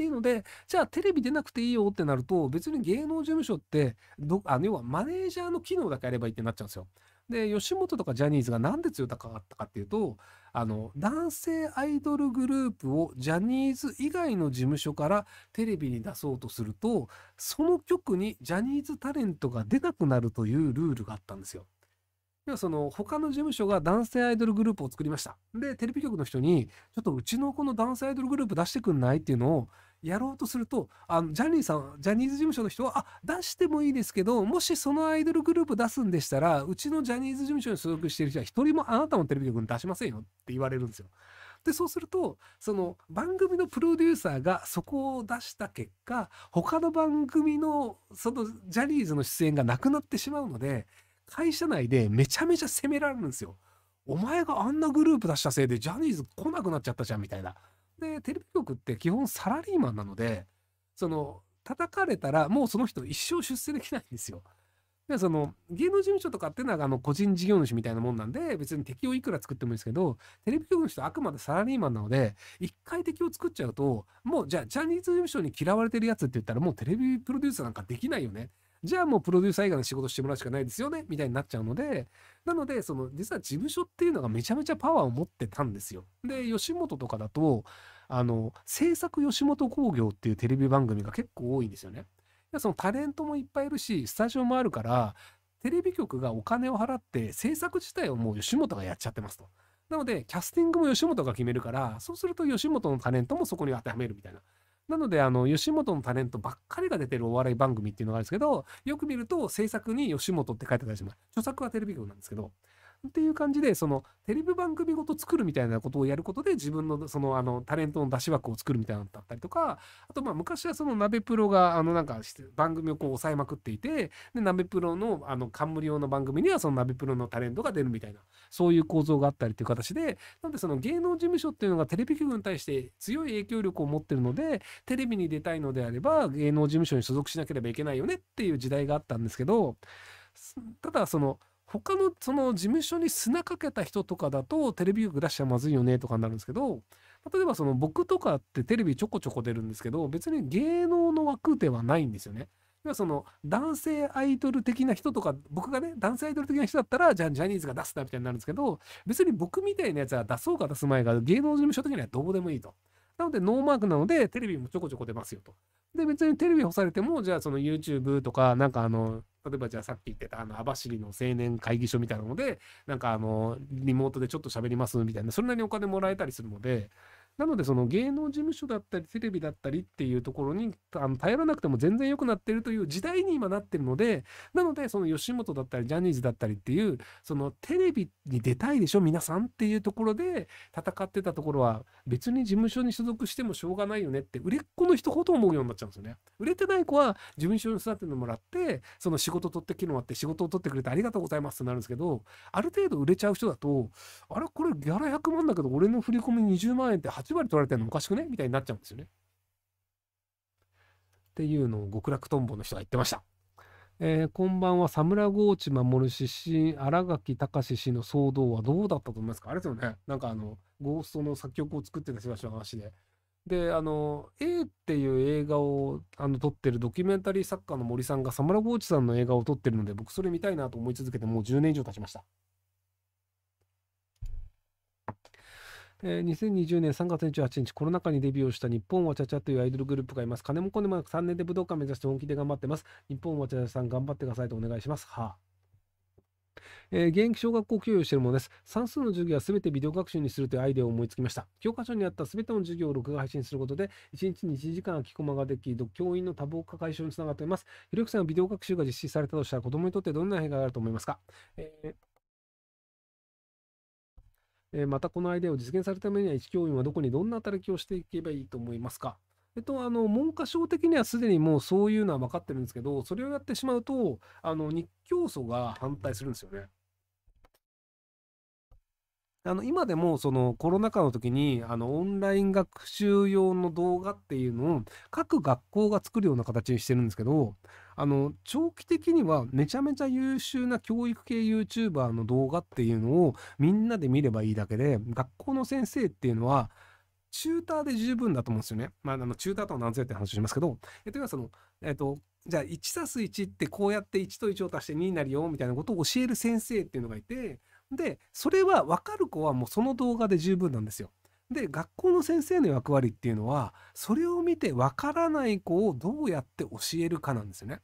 っていうので、じゃあテレビ出なくていいよってなると、別に芸能事務所って、どあの要はマネージャーの機能だけやればいいってなっちゃうんですよ。で、吉本とかジャニーズがなんで強かったかっていうと、あの、男性アイドルグループをジャニーズ以外の事務所からテレビに出そうとすると、その局にジャニーズタレントが出なくなるというルールがあったんですよ。要はその他の事務所が男性アイドルグループを作りました。で、テレビ局の人に、ちょっとうちのこの男性アイドルグループ出してくんないっていうのを、やろうとするとあのジャニーさんジャニーズ事務所の人はあ出してもいいですけどもしそのアイドルグループ出すんでしたらうちのジャニーズ事務所に所属してる人は一人もあなたのテレビ局に出しませんよって言われるんですよ。でそうするとその番組のプロデューサーがそこを出した結果他の番組のそのジャニーズの出演がなくなってしまうので会社内でめちゃめちゃ責められるんですよ。お前があんなグループ出したせいでジャニーズ来なくなっちゃったじゃんみたいな。で、テレビ局って基本サラリーマンなので、その、叩かれたら、もうその人一生出世できないんですよ。で、その、芸能事務所とかっていうのは、あの、個人事業主みたいなもんなんで、別に敵をいくら作ってもいいですけど、テレビ局の人はあくまでサラリーマンなので、一回敵を作っちゃうと、もう、じゃあ、ジャニーズ事務所に嫌われてるやつって言ったら、もうテレビプロデューサーなんかできないよね。じゃあもうプロデューサー以外の仕事してもらうしかないですよねみたいになっちゃうので、なので、その、実は事務所っていうのがめちゃめちゃパワーを持ってたんですよ。で、吉本とかだと、あの、制作吉本興業っていうテレビ番組が結構多いんですよね。そのタレントもいっぱいいるし、スタジオもあるから、テレビ局がお金を払って制作自体をもう吉本がやっちゃってますと。なので、キャスティングも吉本が決めるから、そうすると吉本のタレントもそこに当てはめるみたいな。なので、あの、吉本のタレントばっかりが出てるお笑い番組っていうのがあるんですけど、よく見ると、制作に吉本って書いてあったりします。著作はテレビ局なんですけど、っていう感じで、そのテレビ番組ごと作るみたいなことをやることで自分のそのあのタレントの出し枠を作るみたいなのだったりとか、あとまあ昔はその鍋プロがあのなんか番組をこう抑えまくっていて、で鍋プロのあの冠用の番組にはその鍋プロのタレントが出るみたいな、そういう構造があったりという形で、なのでその芸能事務所っていうのがテレビ局に対して強い影響力を持ってるので、テレビに出たいのであれば芸能事務所に所属しなければいけないよねっていう時代があったんですけど、ただその他のその事務所に砂かけた人とかだとテレビ局出しちゃまずいよねとかになるんですけど例えばその僕とかってテレビちょこちょこ出るんですけど別に芸能の枠ではないんですよね。要はその男性アイドル的な人とか僕がね男性アイドル的な人だったらじゃあジャニーズが出すなみたいになるんですけど別に僕みたいなやつは出そうか出す前が芸能事務所的にはどうでもいいと。なので、ノーマークなので、テレビもちょこちょこ出ますよと。で、別にテレビ干されても、じゃあその YouTube とか、なんかあの、例えばじゃあさっき言ってたあの網走の青年会議所みたいなので、なんかあの、リモートでちょっと喋りますみたいな、そんなにお金もらえたりするので、なので、その芸能事務所だったり、テレビだったりっていうところに、あの、頼らなくても全然良くなってるという時代に今なってるので、なので、その吉本だったり、ジャニーズだったりっていう、そのテレビに出たいでしょ、皆さんっていうところで戦ってたところは、別に事務所に所属してもしょうがないよねって、売れっ子の人ほど思うようになっちゃうんですよね。売れてない子は事務所に育ててもらって、その仕事取ってきるのあって、仕事を取ってくれてありがとうございますってなるんですけど、ある程度売れちゃう人だと、あれこれギャラ100万だけど、俺の振り込み20万円って8 8割取られてるのおかしくねみたいになっちゃうんですよね。っていうのを極楽とんぼの人が言ってました。えー、こんばんは、佐村河内守氏新新垣隆氏の騒動はどうだったと思いますかあれですよね。なんかあの、ゴーストの作曲を作ってた人たちの話で。で、あの、A っていう映画をあの撮ってるドキュメンタリー作家の森さんが、佐村河内さんの映画を撮ってるので、僕それ見たいなと思い続けてもう10年以上経ちました。えー、2020年3月28日、コロナ禍にデビューをした日本わちゃちゃというアイドルグループがいます。金もこねもなく3年で武道館目指して本気で頑張ってます。日本わちゃちゃさん頑張ってくださいとお願いします。はあえー、現役小学校教諭をしているものです。算数の授業は全てビデオ学習にするというアイデアを思いつきました。教科書にあった全ての授業を録画配信することで、1日に1時間空きコマができ、教員の多忙化解消につながっています。ひろゆきさんはビデオ学習が実施されたとしたら、子供にとってどんな変化があると思いますか、えーえー、またこのアイデアを実現されるためには、一教員はどこにどんな働きをしていけばいいと思いますかえっと、あの文科省的にはすでにもうそういうのは分かってるんですけど、それをやってしまうと、あの日教組が反対するんですよね。あの今でもそのコロナ禍の時にあのオンライン学習用の動画っていうのを各学校が作るような形にしてるんですけどあの長期的にはめちゃめちゃ優秀な教育系 YouTuber の動画っていうのをみんなで見ればいいだけで学校の先生っていうのはチューターで十分だと思うんですよね。まあ、あのチューターとは何ぞやって話しますけど、えっと、要はその、えっと、じゃあ1たす1ってこうやって1と1を足して2になるよみたいなことを教える先生っていうのがいてで、それは分かる子はもうその動画で十分なんですよ。で、学校の先生の役割っていうのは、それを見て分からない子をどうやって教えるかなんですよね。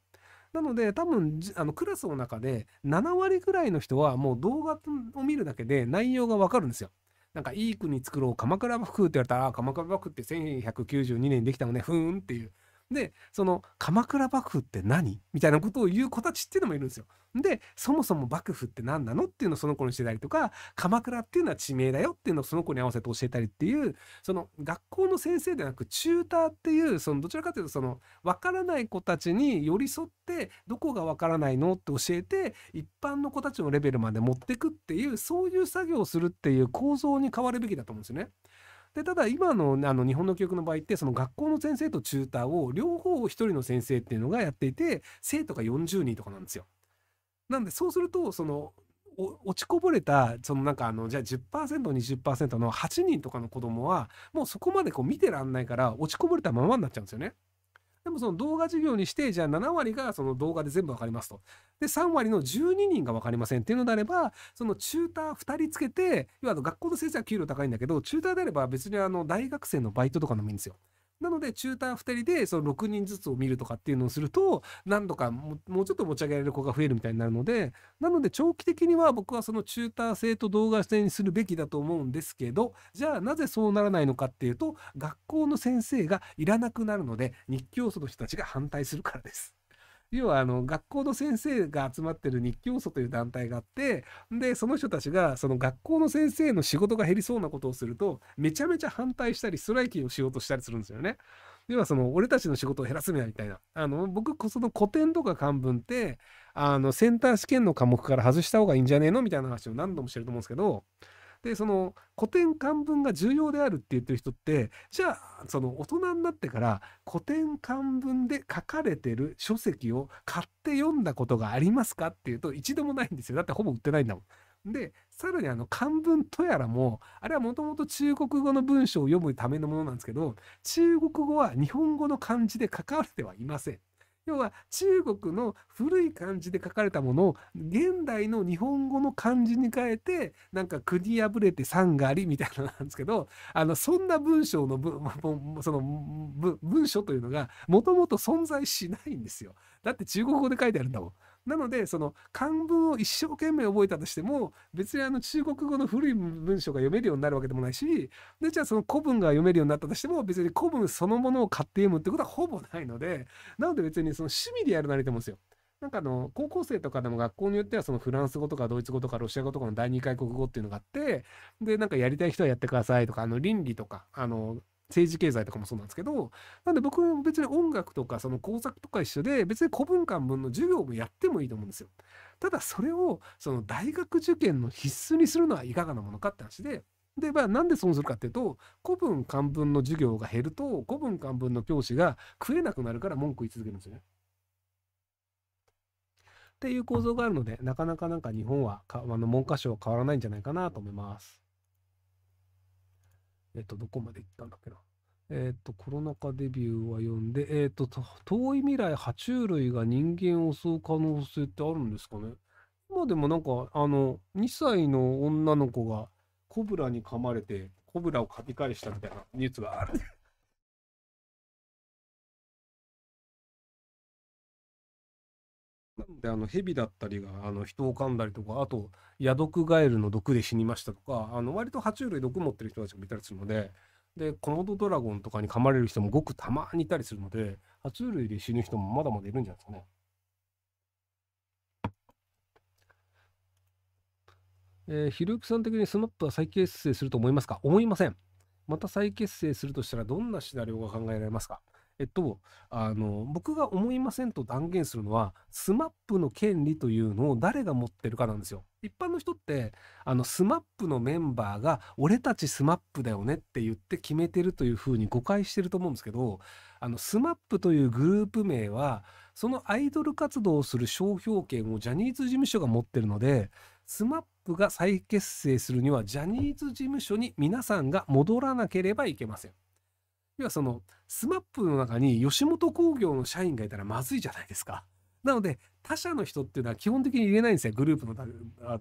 なので多分あのクラスの中で7割ぐらいの人はもう動画を見るだけで内容がわかるんですよ。なんかいい国作ろう鎌倉幕府って言われたら鎌倉幕府って1192年にできたのねふーんっていうでその鎌倉幕府って何みたいなことを言う子たちっていうのもいるんですよ。でそもそも幕府って何なのっていうのをその子にしてたりとか鎌倉っていうのは地名だよっていうのをその子に合わせて教えたりっていうその学校の先生ではなくチューターっていうそのどちらかというとその分からない子たちに寄り添ってどこが分からないのって教えて一般の子たちのレベルまで持ってくっていうそういう作業をするっていう構造に変わるべきだと思うんですよね。でただ今のあの日本の教育の場合ってその学校の先生とチューターを両方を1人の先生っていうのがやっていて生徒が40人とかなんですよ。なんでそうするとその落ちこぼれたそのなんかあのじゃあ 10%20% の8人とかの子供はもうそこまでこう見てらんないから落ちこぼれたままになっちゃうんですよね。でもその動画授業にして、じゃあ7割がその動画で全部わかりますと。で、3割の12人がわかりませんっていうのであれば、そのチューター2人つけて、要は学校の先生は給料高いんだけど、チューターであれば別にあの大学生のバイトとかのもいいんですよ。なので中ー2人でその6人ずつを見るとかっていうのをすると何度かもうちょっと持ち上げられる子が増えるみたいになるのでなので長期的には僕はそのチューター制と動画制にするべきだと思うんですけどじゃあなぜそうならないのかっていうと学校の先生がいらなくなるので日教組の人たちが反対するからです。要はあの学校の先生が集まってる日教組という団体があってでその人たちがその学校の先生の仕事が減りそうなことをするとめちゃめちゃ反対したりストライキをしようとしたりするんですよね。要はその俺たちの仕事を減らすみたいみたいなあの僕その古典とか漢文ってあのセンター試験の科目から外した方がいいんじゃねえのみたいな話を何度もしてると思うんですけどでその古典漢文が重要であるって言ってる人ってじゃあその大人になってから古典漢文で書かれてる書籍を買って読んだことがありますかっていうと一度もないんですよだってほぼ売ってないんだもん。でさらにあの漢文とやらもあれはもともと中国語の文章を読むためのものなんですけど中国語は日本語の漢字で書かれてはいません。要は中国の古い漢字で書かれたものを現代の日本語の漢字に変えてなんか「国破れて三があり」みたいなのなんですけど あのそんな文章のその文書というのがもともと存在しないんですよ。だって中国語で書いてあるんだもん。なのでその漢文を一生懸命覚えたとしても別にあの中国語の古い文章が読めるようになるわけでもないしでじゃあその古文が読めるようになったとしても別に古文そのものを買って読むってことはほぼないのでなので別にその趣味でやるなりと思うんですよ。なんかあの高校生とかでも学校によってはそのフランス語とかドイツ語とかロシア語とかの第二外国語っていうのがあってでなんかやりたい人はやってくださいとかあの倫理とかあの政治経済とかもそうなんですけどなんで僕も別に音楽とかその工作とか一緒で別に古文漢文の授業もやってもいいと思うんですよ。ただそれをその大学受験の必須にするのはいかがなものかって話で。で、まあ、なんで損するかっていうと、古文漢文の授業が減ると、古文漢文の教師が食えなくなるから文句言い続けるんですよね。っていう構造があるので、なかなかなんか日本はかあの文科省は変わらないんじゃないかなと思います。えっと、どこまで行ったんだっけな。えっと、コロナ禍デビューは読んで、えっと、遠い未来、爬虫類が人間を襲う可能性ってあるんですかね。今でもなんか、あの、2歳の女の子がコブラに噛まれて、コブラをかび返したみたいなニュースがある。てあの蛇だったりがあの人を噛んだりとかあとヤドクガエルの毒で死にましたとかあの割と爬虫類毒持ってる人たちもいたりするのででコモドドラゴンとかに噛まれる人もごくたまにいたりするので爬虫類で死ぬ人もまだまだいるんじゃないですかね。えー、ひろさん的にスナップは再結成すると思いますか思いません。また再結成するとしたらどんなシナリオが考えられますかえっと、あの、僕が思いませんと断言するのは、スマップの権利というのを誰が持ってるかなんですよ。一般の人って、あの、スマップのメンバーが、俺たちスマップだよねって言って決めてるというふうに誤解してると思うんですけど、あの、スマップというグループ名は、そのアイドル活動をする商標権をジャニーズ事務所が持ってるので、スマップが再結成するには、ジャニーズ事務所に皆さんが戻らなければいけません。要はその、スマップの中に吉本興業の社員がいたらまずいじゃないですか。なので、他社の人っていうのは基本的に言えないんですよ。グループの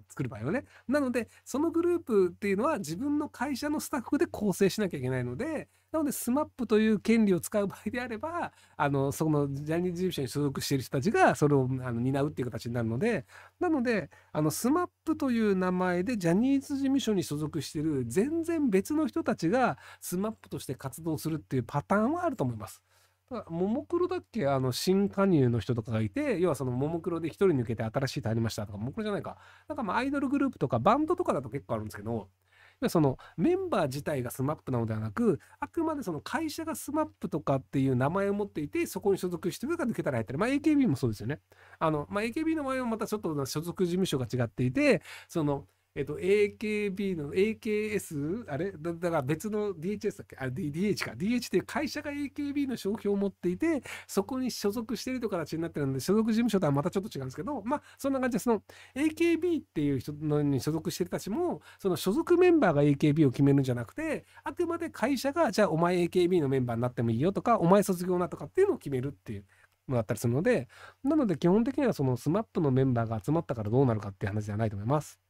作る場合はね。なので、そのグループっていうのは自分の会社のスタッフで構成しなきゃいけないので、なので SMAP という権利を使う場合であれば、あの、そのジャニーズ事務所に所属している人たちがそれをあの担うっていう形になるので、なので、あの SMAP という名前でジャニーズ事務所に所属している全然別の人たちが SMAP として活動するっていうパターンはあると思います。ももクロだっけあの、新加入の人とかがいて、要はそのももクロで一人抜けて新しいとありましたとか、ももクロじゃないか。なんかまあアイドルグループとかバンドとかだと結構あるんですけど、そのメンバー自体が SMAP なのではなく、あくまでその会社が SMAP とかっていう名前を持っていて、そこに所属してるか抜けたら入ってる。まあ AKB もそうですよね。あの、まあ AKB の場合はまたちょっと所属事務所が違っていて、そのえっと、AKB の AKS? あれだから別の DHS だっけあ、れ DH か。DH っていう会社が AKB の商標を持っていて、そこに所属してるという形になってるんで、所属事務所とはまたちょっと違うんですけど、まあ、そんな感じで、その AKB っていう人のに所属してる人たちも、その所属メンバーが AKB を決めるんじゃなくて、あくまで会社が、じゃあお前 AKB のメンバーになってもいいよとか、お前卒業なとかっていうのを決めるっていう。だったりするので、なので基本的にはその SMAP のメンバーが集まったからどうなるかっていう話ではないと思います。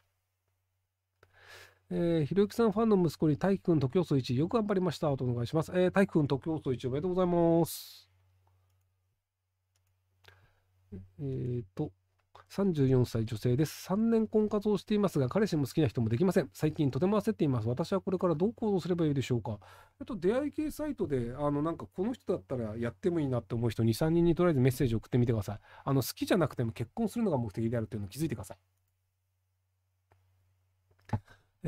えー、ひろゆきさんファンの息子に大輝くん徒競走1よく頑張りました。とお願いします。えー、大輝くん徒競走1おめでとうございます。えー、っと、34歳女性です。3年婚活をしていますが、彼氏も好きな人もできません。最近とても焦っています。私はこれからどう行動すればいいでしょうか。えっと、出会い系サイトで、あの、なんかこの人だったらやってもいいなって思う人2、3人にとりあえずメッセージを送ってみてください。あの、好きじゃなくても結婚するのが目的であるっていうのを気づいてください。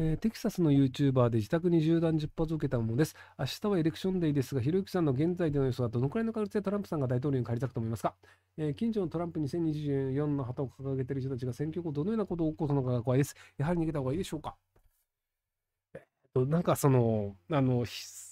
えー、テキサスの YouTuber で自宅に銃弾10発を受けたものです。明日はエレクションデイですが、ひろゆきさんの現在での予想はどのくらいの確率でトランプさんが大統領に帰りたくと思いますか、えー、近所のトランプ2024の旗を掲げている人たちが選挙後どのようなことを起こすのかが怖いです。やはり逃げた方がいいでしょうかえっと、なんかその、あの、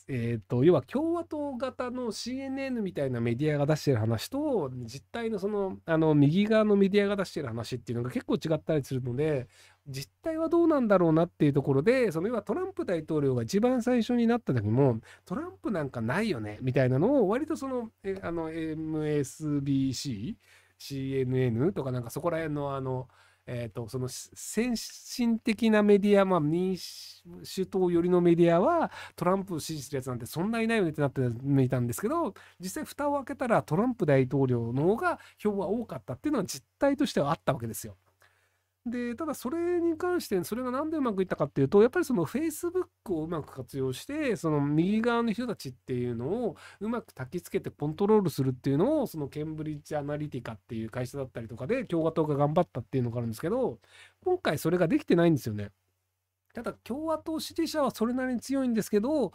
えーと、と要は共和党型の CNN みたいなメディアが出してる話と実態のそのあの右側のメディアが出してる話っていうのが結構違ったりするので実態はどうなんだろうなっていうところで、その要はトランプ大統領が一番最初になった時も、トランプなんかないよね、みたいなのを、割とその、あの、MSBC、CNN とかなんかそこら辺のあの、えーと、その先進的なメディア、まあ、民主党寄りのメディアはトランプを支持するやつなんてそんないないよねってなっていたんですけど実際蓋を開けたらトランプ大統領の方が票は多かったっていうのは実態としてはあったわけですよ。で、ただそれに関して、それが何でうまくいったかっていうと、やっぱりその Facebook をうまく活用して、その右側の人たちっていうのをうまく焚きつけてコントロールするっていうのを、そのケンブリッジアナリティカっていう会社だったりとかで共和党が頑張ったっていうのがあるんですけど、今回それができてないんですよね。ただ共和党支持者はそれなりに強いんですけど、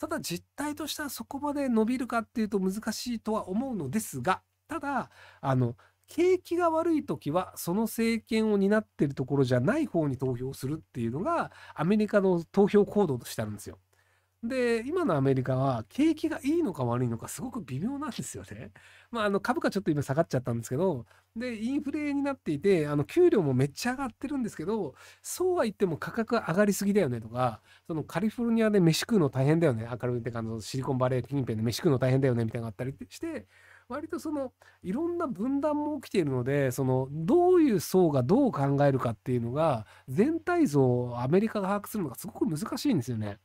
ただ実態としてはそこまで伸びるかっていうと難しいとは思うのですが、ただ、あの、景気が悪い時はその政権を担ってるところじゃない方に投票するっていうのがアメリカの投票行動としてあるんですよ。で、今のアメリカは景気がいいのか悪いのかすごく微妙なんですよね。まあ、あの株価ちょっと今下がっちゃったんですけど、で、インフレになっていて、あの給料もめっちゃ上がってるんですけど、そうは言っても価格上がりすぎだよねとか、そのカリフォルニアで飯食うの大変だよね、明るいってか、シリコンバレー近辺で飯食うの大変だよねみたいなのがあったりして、割とそのいろんな分断も起きているのでそのどういう層がどう考えるかっていうのが全体像をアメリカが把握するのがすごく難しいんですよね。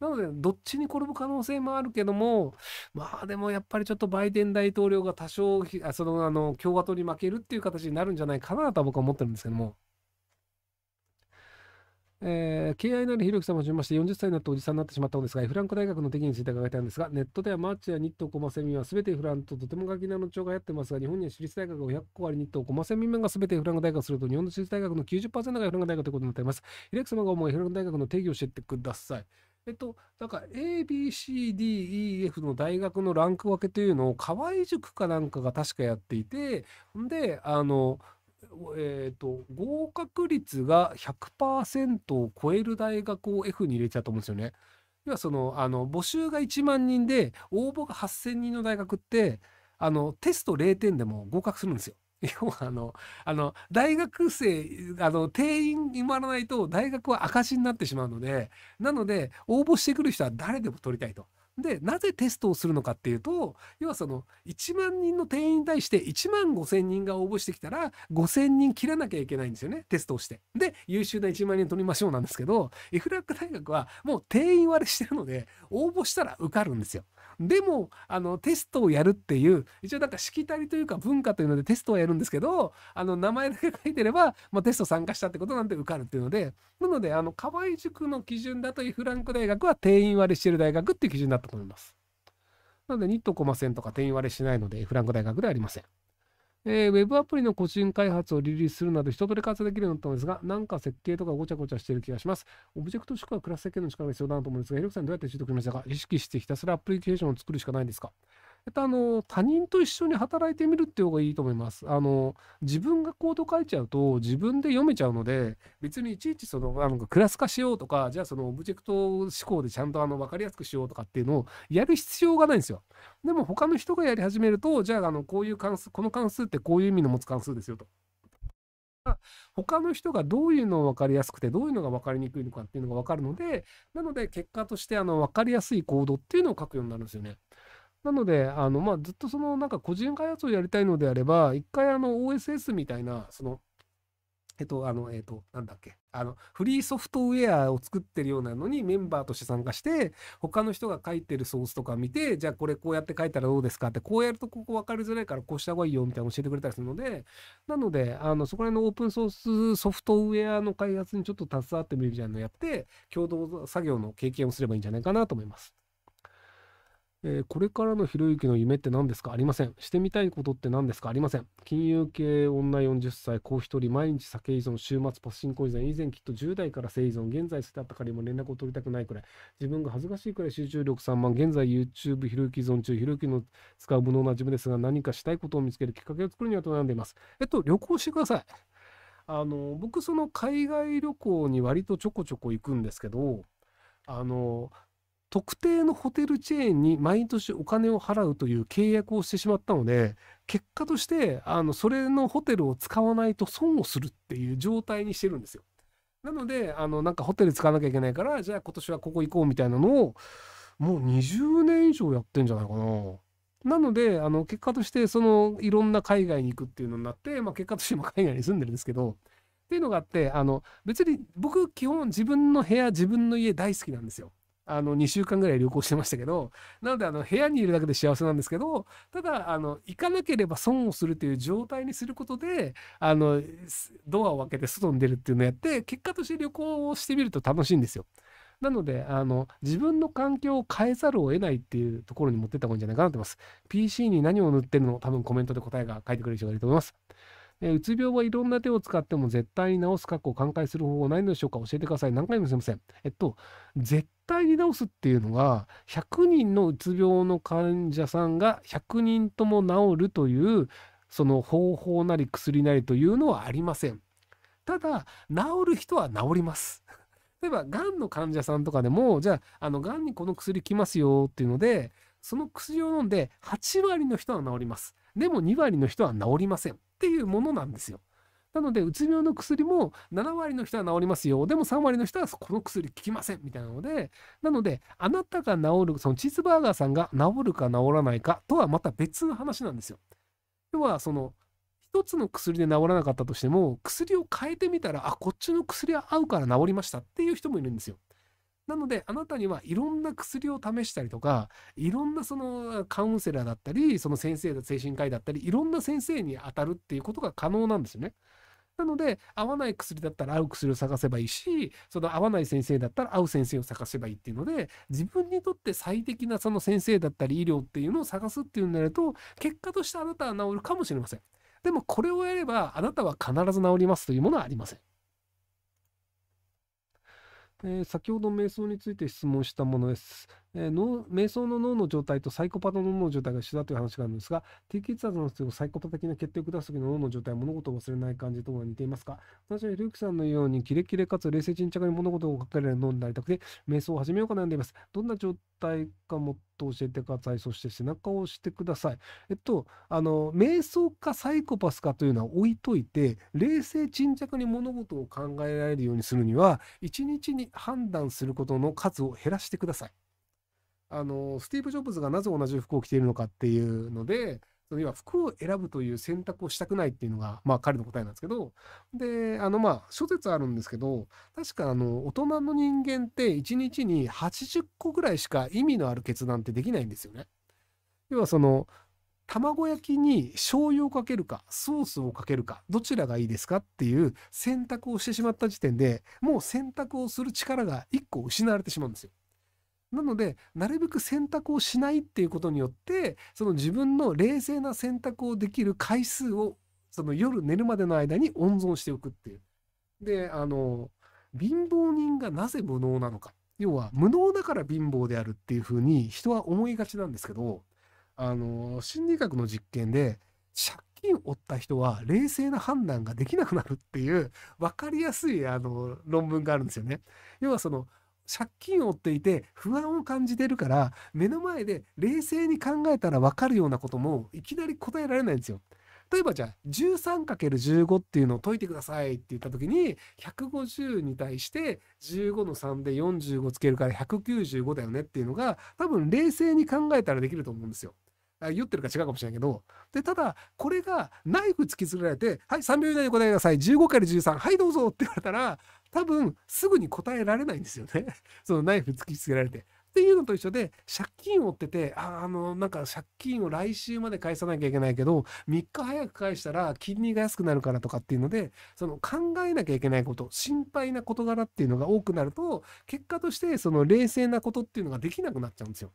なので、どっちに転ぶ可能性もあるけども、まあでもやっぱりちょっとバイデン大統領が多少、そのあの共和党に負けるっていう形になるんじゃないかなとは僕は思ってるんですけども。えー、敬愛なるひろゆきさん様はじめまして、40歳になっておじさんになってしまったのですが、フランク大学の敵について伺いたいんですが、ネットではマーチやニットコマセミは全てフランクととてもガキなの調がやってますが、日本には私立大学が500個あニットコマセミ面が全てフランク大学すると、日本の私立大学の90%がフランク大学ということになっています。ひろゆき様が思うフランク大学の定義を教えてください。えっと、なんか ABCDEF の大学のランク分けというのを河合塾かなんかが確かやっていて、んで、あの、えーと、合格率が100%を超える大学を F に入れちゃうと思うんですよね。要はそのあの募集が1万人で応募が8,000人の大学ってあのテスト0点でも合格するんですよ。要はあの、あの、大学生、あの、定員埋まらないと大学は赤字になってしまうので、なので、応募してくる人は誰でも取りたいと。で、なぜテストをするのかっていうと、要はその1万人の定員に対して1万5千人が応募してきたら5000人切らなきゃいけないんですよね、テストをして。で、優秀な1万人取りましょうなんですけど、エフラック大学はもう定員割れしてるので、応募したら受かるんですよ。でも、あの、テストをやるっていう、一応なんかしきたりというか文化というのでテストはやるんですけど、あの、名前だけ書いてれば、まあ、テスト参加したってことなんで受かるっていうので、なので、あの、河合塾の基準だとイフランク大学は定員割れしてる大学っていう基準だったと思います。なので、ニットコマ線とか点割れしないので、フランク大学ではありません。えー、ウェブアプリの個人開発をリリースするなど、一通り活用できるようになったのですが、なんか設計とかごちゃごちゃしている気がします。オブジェクト宿考はクラス設計の力が必要だなと思うんですが、ヘルクさんどうやって習得しましたか意識してひたすらアプリケーションを作るしかないんですかえっと、あの、他人と一緒に働いてみるっていう方がいいと思います。あの、自分がコード書いちゃうと自分で読めちゃうので、別にいちいちその、あのクラス化しようとか、じゃあそのオブジェクト思考でちゃんとあの、分かりやすくしようとかっていうのをやる必要がないんですよ。でも他の人がやり始めると、じゃああの、こういう関数、この関数ってこういう意味の持つ関数ですよと。他の人がどういうのを分かりやすくてどういうのが分かりにくいのかっていうのが分かるのでなので結果としてあの分かりやすいコードっていうのを書くようになるんですよね。なので、あの、まあ、ずっとその、なんか個人開発をやりたいのであれば、一回あの OSS みたいな、その、えっと、あの、えっと、なんだっけ、あの、フリーソフトウェアを作ってるようなのにメンバーとして参加して、他の人が書いてるソースとか見て、じゃあこれこうやって書いたらどうですかって、こうやるとここ分かりづらいからこうした方がいいよみたいな教えてくれたりするので、なので、あの、そこら辺のオープンソースソフトウェアの開発にちょっと携わってみるみたいなのをやって、共同作業の経験をすればいいんじゃないかなと思います。えー、これからのひろゆきの夢って何ですかありません。してみたいことって何ですかありません。金融系女40歳、子一人、毎日酒依存、週末パシング依存、以前きっと10代から性依存、現在捨てあったかりも連絡を取りたくないくらい、自分が恥ずかしいくらい集中力3万、現在 YouTube ひろゆき依存中、ひろゆきの使う無能な自分ですが、何かしたいことを見つけるきっかけを作るにはと悩んでいます。えっと、旅行してください。あの、僕、その海外旅行に割とちょこちょこ行くんですけど、あの、特定のホテルチェーンに毎年お金を払うという契約をしてしまったので、結果として、あの、それのホテルを使わないと損をするっていう状態にしてるんですよ。なので、あの、なんかホテル使わなきゃいけないから、じゃあ今年はここ行こうみたいなのを、もう20年以上やってんじゃないかな。なので、あの、結果として、その、いろんな海外に行くっていうのになって、まあ、結果として今海外に住んでるんですけど、っていうのがあって、あの、別に僕、基本自分の部屋、自分の家大好きなんですよ。あの、2週間ぐらい旅行してましたけど、なので、あの、部屋にいるだけで幸せなんですけど、ただ、あの、行かなければ損をするという状態にすることで、あの、ドアを開けて外に出るっていうのをやって、結果として旅行をしてみると楽しいんですよ。なので、あの、自分の環境を変えざるを得ないっていうところに持ってった方がいいんじゃないかなと思います。PC に何を塗ってるの多分コメントで答えが書いてくれる人がいると思います。えうつ病はいろんな手を使っても絶対に治す過去を寛解する方法はないのでしょうか教えてください。何回もすいません。えっと、絶対に治すっていうのが100人のうつ病の患者さんが100人とも治るというその方法なり薬なりというのはありません。ただ治る人は治ります。例えばがんの患者さんとかでもじゃああのがんにこの薬来ますよっていうのでその薬を飲んで8割の人は治ります。でも2割の人は治りませんっていうものなんですよ。なので、うつ病の薬も7割の人は治りますよ。でも3割の人はこの薬効きませんみたいなので、なので、あなたが治る、そのチーズバーガーさんが治るか治らないかとはまた別の話なんですよ。要は、その、一つの薬で治らなかったとしても、薬を変えてみたら、あ、こっちの薬は合うから治りましたっていう人もいるんですよ。なので、あなたにはいろんな薬を試したりとか、いろんなそのカウンセラーだったり、その先生、精神科医だったり、いろんな先生に当たるっていうことが可能なんですよね。なので、合わない薬だったら合う薬を探せばいいし、その合わない先生だったら合う先生を探せばいいっていうので、自分にとって最適なその先生だったり医療っていうのを探すっていうのになると、結果としてあなたは治るかもしれません。でもこれをやれば、あなたは必ず治りますというものはありません。えー、先ほど瞑想について質問したものです。えー、脳瞑想の脳の状態とサイコパの脳の状態が一緒だという話があるんですが、低血圧の人とサイコパ的な決定を下す時の脳の状態、は物事を忘れない感じとは似ていますか私はひろゆきさんのように、キレキレかつ冷静沈着に物事をかけれる脳になりたくて、瞑想を始めようか悩んでいます。どんな状態かもっと教えてください。そして背中を押してください。えっと、あの、瞑想かサイコパスかというのは置いといて、冷静沈着に物事を考えられるようにするには、一日に判断することの数を減らしてください。あのスティーブ・ジョブズがなぜ同じ服を着ているのかっていうのでその要は服を選ぶという選択をしたくないっていうのが、まあ、彼の答えなんですけどであのまあ諸説あるんですけど確かあの大人の人間って1日に80個ぐらいしか意味のある決断ってできないんですよね。要はその卵焼きに醤油をかけるかソースをかけるかどちらがいいですかっていう選択をしてしまった時点でもう選択をする力が1個失われてしまうんですよ。なので、なるべく選択をしないっていうことによって、その自分の冷静な選択をできる回数を、その夜寝るまでの間に温存しておくっていう。で、あの、貧乏人がなぜ無能なのか。要は、無能だから貧乏であるっていうふうに人は思いがちなんですけど、あの、心理学の実験で、借金を負った人は冷静な判断ができなくなるっていう、分かりやすい、あの、論文があるんですよね。要はその、借金を負っていて不安を感じてるから目の前で冷静に考えたら分かるようなこともいきなり答えられないんですよ。例えばじゃあ 13×15 っていうのを解いてくださいって言った時に150に対して15の3で45つけるから195だよねっていうのが多分冷静に考えたらできると思うんですよ。言ってるか違うかもしれないけど。で、ただ、これがナイフ突きつけられて、はい、3秒以内に答えなください。15から13、はい、どうぞって言われたら、多分、すぐに答えられないんですよね。そのナイフ突きつけられて。っていうのと一緒で、借金を負ってて、あ、あの、なんか借金を来週まで返さなきゃいけないけど、3日早く返したら金利が安くなるからとかっていうので、その考えなきゃいけないこと、心配な事柄っていうのが多くなると、結果としてその冷静なことっていうのができなくなっちゃうんですよ。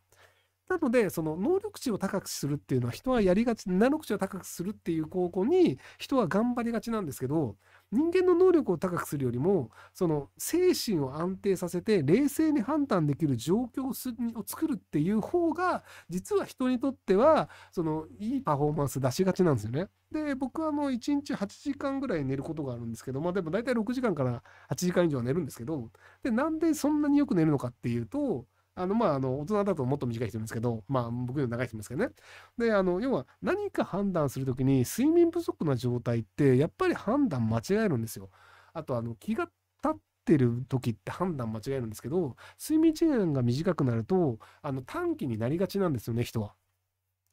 なので、その能力値を高くするっていうのは、人はやりがち、能力値を高くするっていう方向に、人は頑張りがちなんですけど、人間の能力を高くするよりも、その精神を安定させて、冷静に判断できる状況を作るっていう方が、実は人にとっては、その、いいパフォーマンス出しがちなんですよね。で、僕はもう1日8時間ぐらい寝ることがあるんですけど、まあでも大体6時間から8時間以上は寝るんですけど、で、なんでそんなによく寝るのかっていうと、あの、まあ、あの、大人だともっと短い人いますけど、まあ、僕より長い人いますけどね。で、あの、要は何か判断するときに睡眠不足な状態って、やっぱり判断間違えるんですよ。あと、あの、気が立ってる時って判断間違えるんですけど、睡眠時間が短くなると、あの、短期になりがちなんですよね、人は。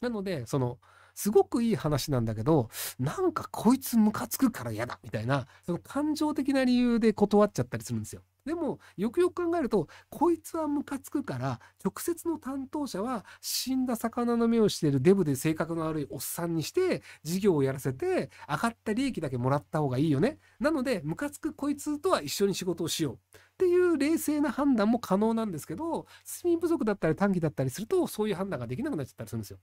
なので、その、すごくいい話なんだけど、なんかこいつムカつくから嫌だ、みたいな、その感情的な理由で断っちゃったりするんですよ。でもよくよく考えるとこいつはムカつくから直接の担当者は死んだ魚の目をしているデブで性格の悪いおっさんにして事業をやらせて上がった利益だけもらった方がいいよね。なのでムカつくこいつとは一緒に仕事をしようっていう冷静な判断も可能なんですけど睡眠不足だったり短期だったりするとそういう判断ができなくなっちゃったりするんですよ。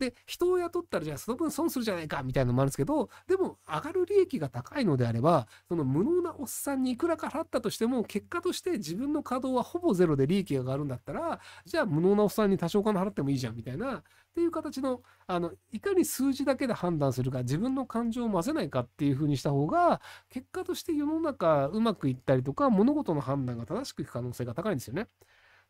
で、人を雇ったらじゃあその分損するじゃないかみたいなのもあるんですけど、でも上がる利益が高いのであれば、その無能なおっさんにいくらか払ったとしても、結果として自分の稼働はほぼゼロで利益が上がるんだったら、じゃあ無能なおっさんに多少金払ってもいいじゃんみたいな、っていう形の、あの、いかに数字だけで判断するか、自分の感情を混ぜないかっていうふうにした方が、結果として世の中うまくいったりとか、物事の判断が正しくいく可能性が高いんですよね。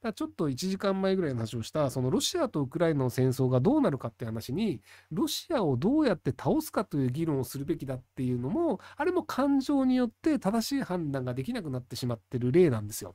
だちょっと1時間前ぐらいの話をした、そのロシアとウクライナの戦争がどうなるかって話に、ロシアをどうやって倒すかという議論をするべきだっていうのも、あれも感情によって正しい判断ができなくなってしまってる例なんですよ。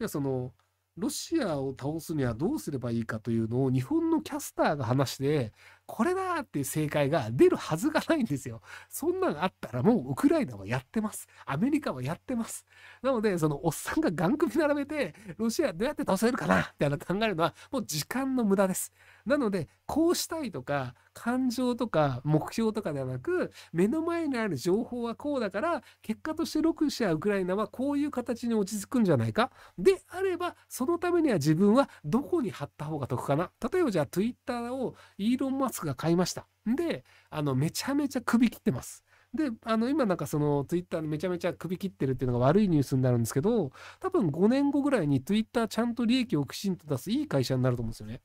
いやそのロシアを倒すにはどうすればいいかというのを日本のキャスターが話して、これだっていう正解が出るはずがないんですよ。そんなんあったらもうウクライナはやってます。アメリカはやってます。なので、そのおっさんがガン首並べて、ロシアどうやって倒せるかなってあの考えるのは、もう時間の無駄です。なので、こうしたいとか、感情とか目標とかではなく、目の前にある情報はこうだから、結果としてロシア、ウクライナはこういう形に落ち着くんじゃないか。であれば、そのためには自分はどこに貼った方が得かな。例えばじゃあ Twitter をイーロン・マスクスが買いました。で、あの、めちゃめちゃ首切ってます。で、あの、今なんかその、ツイッターでめちゃめちゃ首切ってるっていうのが悪いニュースになるんですけど、多分5年後ぐらいにツイッターちゃんと利益をきちんと出すいい会社になると思うんですよね。だか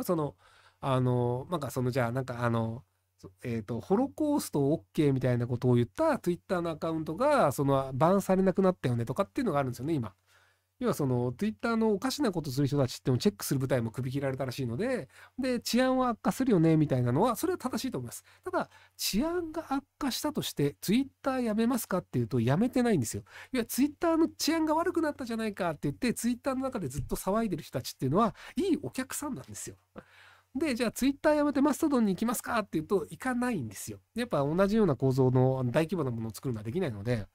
らその、あの、なんかその、じゃあなんかあの、えっ、ー、と、ホロコースト OK みたいなことを言ったツイッターのアカウントが、その、バンされなくなったよねとかっていうのがあるんですよね、今。要はその、ツイッターのおかしなことする人たちってのチェックする部隊も首切られたらしいので、で、治安は悪化するよね、みたいなのは、それは正しいと思います。ただ、治安が悪化したとして、ツイッターやめますかっていうと、やめてないんですよ。要は、ツイッターの治安が悪くなったじゃないかって言って、ツイッターの中でずっと騒いでる人たちっていうのは、いいお客さんなんですよ。で、じゃあツイッターやめてマストドンに行きますかっていうと、行かないんですよ。やっぱ同じような構造の大規模なものを作るのはできないので、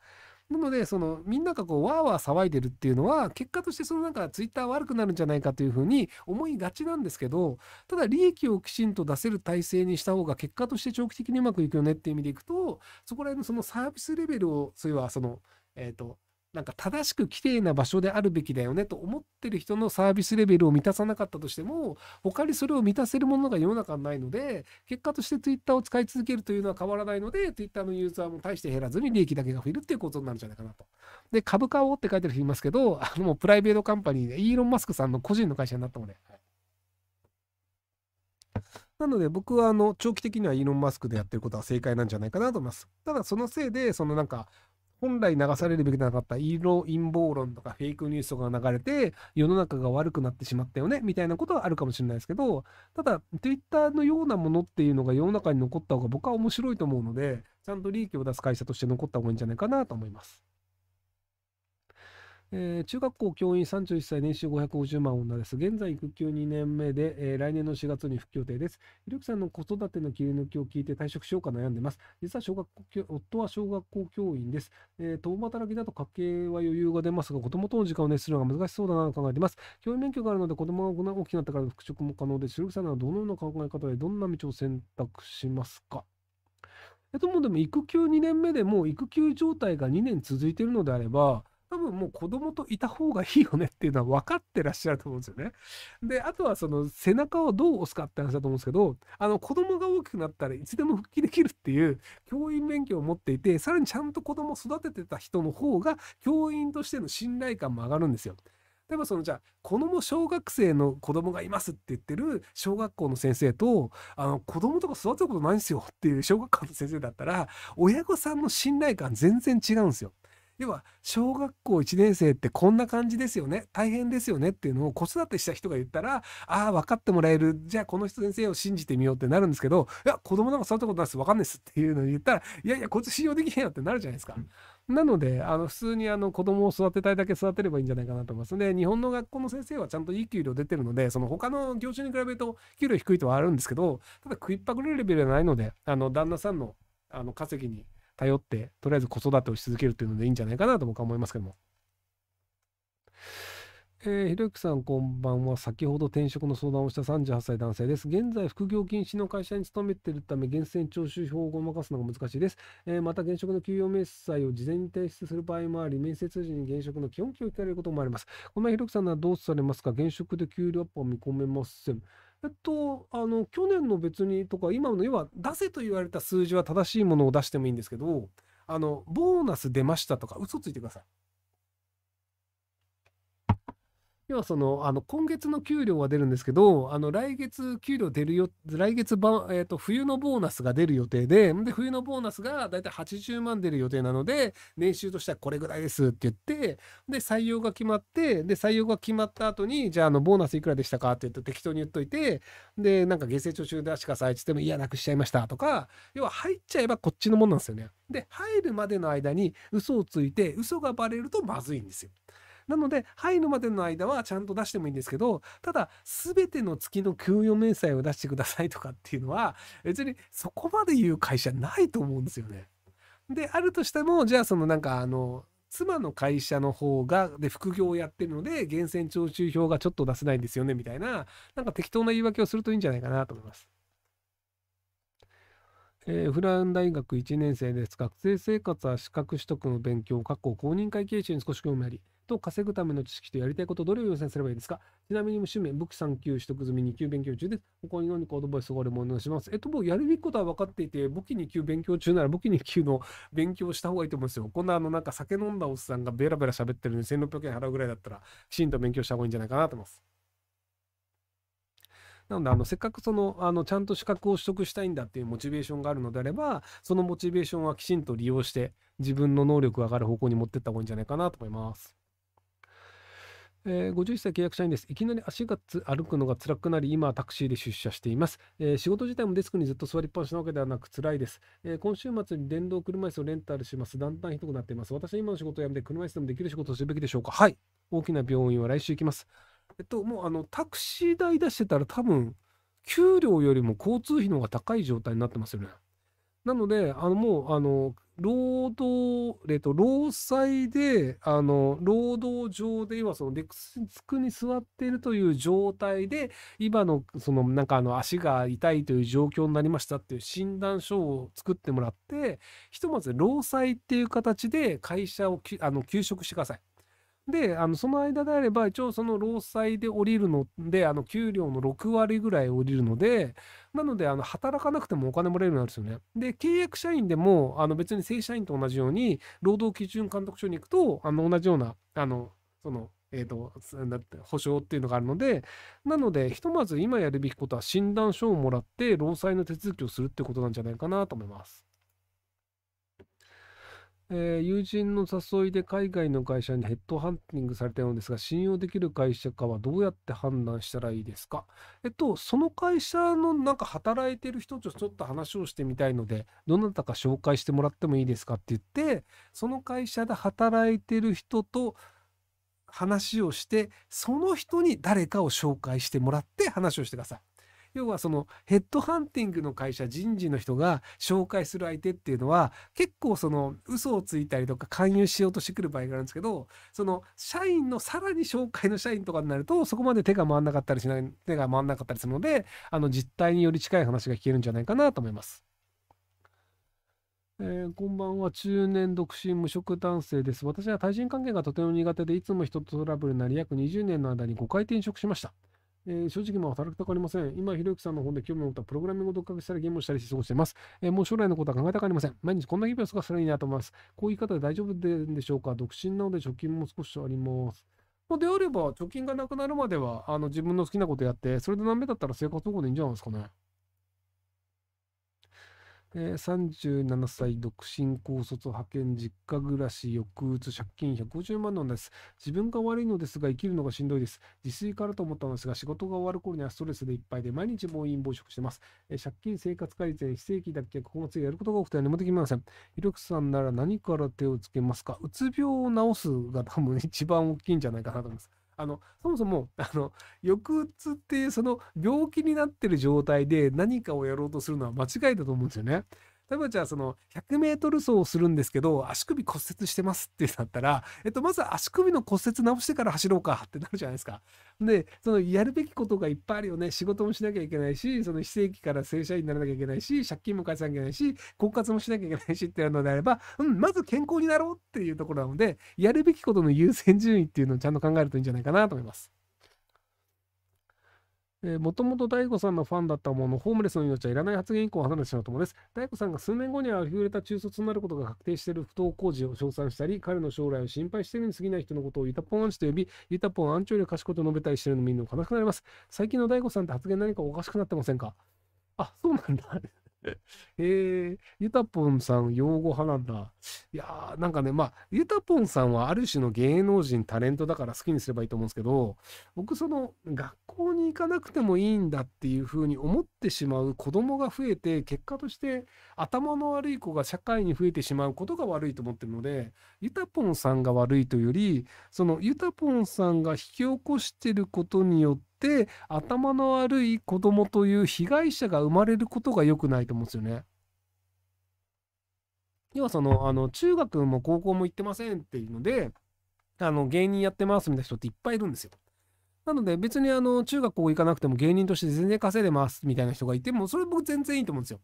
なので、その、みんながこう、わーわー騒いでるっていうのは、結果としてそのなんか、ツイッター悪くなるんじゃないかというふうに思いがちなんですけど、ただ利益をきちんと出せる体制にした方が、結果として長期的にうまくいくよねっていう意味でいくと、そこら辺のそのサービスレベルを、そういえばその、えっ、ー、と、なんか正しく綺麗な場所であるべきだよねと思ってる人のサービスレベルを満たさなかったとしても他にそれを満たせるものが世の中にないので結果として Twitter を使い続けるというのは変わらないので Twitter のユーザーも大して減らずに利益だけが増えるっていうことになるんじゃないかなと。で株価をって書いてる人いますけどあのもうプライベートカンパニーでイーロン・マスクさんの個人の会社になったので、なので僕はあの長期的にはイーロン・マスクでやってることは正解なんじゃないかなと思います。ただそのせいでそのなんか本来流されるべきでなかった色陰謀論とかフェイクニュースとかが流れて世の中が悪くなってしまったよねみたいなことはあるかもしれないですけどただ Twitter のようなものっていうのが世の中に残った方が僕は面白いと思うのでちゃんと利益を出す会社として残った方がいいんじゃないかなと思います。えー、中学校教員31歳、年収550万女です。現在育休2年目で、えー、来年の4月に復帰予定です。ひろきさんの子育ての切り抜きを聞いて退職しようか悩んでます。実は小学校、夫は小学校教員です。えー、共働きだと家計は余裕が出ますが、子供との時間を熱するのが難しそうだなと考えています。教員免許があるので子供が大きくなったから復職も可能です。ひろきさんならどのような考え方でどんな道を選択しますかえっと、もうでも育休2年目でもう育休状態が2年続いているのであれば、多分もう子供といた方がいいよねっていうのは分かってらっしゃると思うんですよね。で、あとはその背中をどう押すかって話だと思うんですけど、あの子供が大きくなったらいつでも復帰できるっていう教員免許を持っていて、さらにちゃんと子供を育ててた人の方が教員としての信頼感も上がるんですよ。例えばそのじゃあ子供小学生の子供がいますって言ってる小学校の先生とあの子供とか育てたことないんですよっていう小学校の先生だったら親御さんの信頼感全然違うんですよ。要は小学校1年生ってこんな感じですよね大変ですよねっていうのを子育てした人が言ったらああ分かってもらえるじゃあこの人先生を信じてみようってなるんですけどいや子供なんかそういったことないです分かんないですっていうのを言ったらいやいやこいつ信用できへんよってなるじゃないですか。なのであの普通にあの子供を育てたいだけ育てればいいんじゃないかなと思いますで日本の学校の先生はちゃんといい給料出てるのでその他の業種に比べると給料低いとはあるんですけどただ食いっぱぐれるレベルはないのであの旦那さんのあの稼ぎに頼って、とりあえず子育てをし続けるっていうのでいいんじゃないかなと僕は思いますけども。えー、ひろゆきさんこんばんは。先ほど転職の相談をした38歳男性です。現在、副業禁止の会社に勤めているため、源泉徴収票をごまかすのが難しいです。えー、また、現職の給与明細を事前に提出する場合もあり、面接時に現職の基本給を聞かれることもあります。このひろゆきさんはどうされますか現職で給料アップは見込めません。えっと、あの、去年の別にとか、今の要は出せと言われた数字は正しいものを出してもいいんですけど、あの、ボーナス出ましたとか、嘘ついてください。要はその、あの、今月の給料は出るんですけど、あの、来月給料出るよ、来月ば、えー、と、冬のボーナスが出る予定で、で、冬のボーナスが大体80万出る予定なので、年収としてはこれぐらいですって言って、で、採用が決まって、で、採用が決まった後に、じゃあ、あの、ボーナスいくらでしたかって言って適当に言っといて、で、なんか下世徴中出しかさいって言っても、いや、なくしちゃいましたとか、要は入っちゃえばこっちのもんなんですよね。で、入るまでの間に嘘をついて、嘘がバレるとまずいんですよ。なので、はいのまでの間はちゃんと出してもいいんですけど、ただ、すべての月の給与明細を出してくださいとかっていうのは、別にそこまで言う会社ないと思うんですよね。で、あるとしても、じゃあそのなんかあの、妻の会社の方が、で、副業をやってるので、源泉徴収票がちょっと出せないんですよね、みたいな、なんか適当な言い訳をするといいんじゃないかなと思います。えー、フラン大学1年生です。学生生活は資格取得の勉強、過去公認会計士に少し興味あり、と稼ぐための知識とやりたいこと、どれを優先すればいいですかちなみに趣味、武器3級取得済み2級勉強中です。ここに何かアドバイスがあればお願します。えっと、僕、やるべきことは分かっていて、武器2級勉強中なら武器2級の勉強した方がいいと思うんですよ。こんな、あの、なんか酒飲んだおっさんがベラベラ喋ってるのに1600円払うぐらいだったら、きちんと勉強した方がいいんじゃないかなと思います。なので、あの、せっかくその、あの、ちゃんと資格を取得したいんだっていうモチベーションがあるのであれば、そのモチベーションはきちんと利用して、自分の能力が上がる方向に持ってった方がいいんじゃないかなと思います。えー、51歳契約社員です。いきなり足がつ歩くのが辛くなり、今はタクシーで出社しています。えー、仕事自体もデスクにずっと座りっぱなしなわけではなく辛いです。えー、今週末に電動車椅子をレンタルします。だんだんひどくなっています。私は今の仕事を辞めて車椅子でもできる仕事をするべきでしょうかはい。大きな病院は来週行きます。えっと、もうあの、タクシー代出してたら多分、給料よりも交通費の方が高い状態になってますよね。なので、あの、もう、あの、労働、えっと、労災で、あの、労働上で、はそのデックに座っているという状態で、今の、その、なんかあの、足が痛いという状況になりましたっていう診断書を作ってもらって、ひとまず労災っていう形で会社をあの休職してください。で、あの、その間であれば、一応その労災で降りるので、あの、給料の6割ぐらい降りるので、なので、あの、働かなくてもお金もらえるようになるんですよね。で、契約社員でも、あの、別に正社員と同じように、労働基準監督署に行くと、あの、同じような、あの、その、えー、と、保証っていうのがあるので、なので、ひとまず今やるべきことは診断書をもらって、労災の手続きをするってことなんじゃないかなと思います。えー、友人の誘いで海外の会社にヘッドハンティングされたようですが、信用できる会社かはどうやって判断したらいいですかえっと、その会社のなんか働いてる人とちょっと話をしてみたいので、どなたか紹介してもらってもいいですかって言って、その会社で働いてる人と話をして、その人に誰かを紹介してもらって話をしてください。要はそのヘッドハンティングの会社人事の人が紹介する相手っていうのは結構その嘘をついたりとか勧誘しようとしてくる場合があるんですけどその社員のさらに紹介の社員とかになるとそこまで手が回んなかったりしない手が回んなかったりするのであの実態により近い話が聞けるんじゃないかなと思います。えー、こんばんは中年独身無職男性です私は対人関係がとても苦手でいつも人とトラブルになり約20年の間に5回転職しましたえー、正直も働きたくありません。今、ひろゆきさんの本で興味を持ったプログラミングを独学したり、ゲームをしたりして過ごしています。えー、もう将来のことは考えたくありません。毎日こんな日々を過ごしたらいいなと思います。こういう言い方で大丈夫ででしょうか独身なので貯金も少しあります。まあ、であれば、貯金がなくなるまでは、あの自分の好きなことやって、それで何目だったら生活保護でいいんじゃないですかね。えー、37歳独身高卒派遣実家暮らし抑うつ借金150万なんです自分が悪いのですが生きるのがしんどいです自炊からと思ったのですが仕事が終わる頃にはストレスでいっぱいで毎日暴飲暴食してます、えー、借金生活改善非正規脱却この次やることが多くて何もできませんひろきさんなら何から手をつけますかうつ病を治すが多分一番大きいんじゃないかなと思いますあの、そもそも、あの、抑うつって、その病気になってる状態で何かをやろうとするのは間違いだと思うんですよね。例えばじゃあその100メートル走をするんですけど、足首骨折してますってなったら、えっと、まず足首の骨折直してから走ろうかってなるじゃないですか。で、そのやるべきことがいっぱいあるよね。仕事もしなきゃいけないし、その非正規から正社員にならなきゃいけないし、借金も返さなきゃいけないし、婚活もしなきゃいけないしってなるのであれば、うん、まず健康になろうっていうところなので、やるべきことの優先順位っていうのをちゃんと考えるといいんじゃないかなと思います。もともと大悟さんのファンだったもの、ホームレスの命はいらない発言以降話したのともです。大悟さんが数年後には溢れた中卒になることが確定している不登校児を称賛したり、彼の将来を心配しているに過ぎない人のことをユタポンアンチと呼び、ユタポンアンチより賢いと述べたりしているのを見るの悲しくなります。最近の大悟さんって発言何かおかしくなってませんかあ、そうなんだ。えー、ゆたぽさん、用語派なんだ。いやー、なんかね、まあ、ユタポンさんはある種の芸能人、タレントだから好きにすればいいと思うんですけど、僕、その、学校に行かなくてもいいんだっていうふうに思ってしまう子供が増えて、結果として頭の悪い子が社会に増えてしまうことが悪いと思ってるので、ユタポンさんが悪いというより、そのユタポンさんが引き起こしてることによって、って頭の悪い子供という被害者が生まれることが良くないと思うんですよね。要はそのあの中学も高校も行ってませんっていうのであの芸人やってますみたいな人っていっぱいいるんですよ。なので別にあの中学校行かなくても芸人として全然稼いでますみたいな人がいてもそれ僕全然いいと思うんですよ。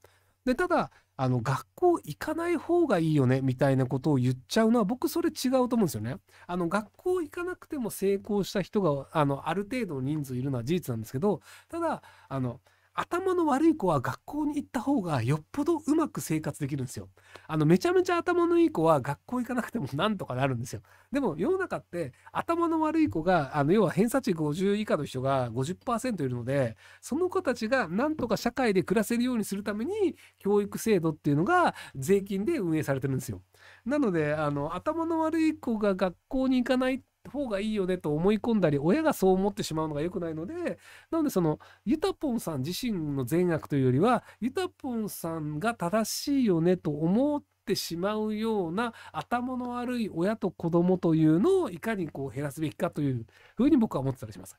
でただあの学校行かない方がいいよねみたいなことを言っちゃうのは僕それ違うと思うんですよね。あの学校行かなくても成功した人があのある程度の人数いるのは事実なんですけどただあの頭の悪い子は学校に行った方がよっぽどうまく生活できるんですよ。あの、めちゃめちゃ頭のいい子は学校行かなくてもなんとかなるんですよ。でも世の中って頭の悪い子が、あの、要は偏差値50以下の人が50%いるので、その子たちがなんとか社会で暮らせるようにするために、教育制度っていうのが税金で運営されてるんですよ。なので、あの、頭の悪い子が学校に行かないっ方がいいよねと思い込んだり親がそう思ってしまうのが良くないのでなのでそのゆたぽんさん自身の善悪というよりはゆたぽんさんが正しいよねと思っててしまうような頭の悪い親と子供というのをいかにこう減らすべきかというふうに僕は思ってたりします。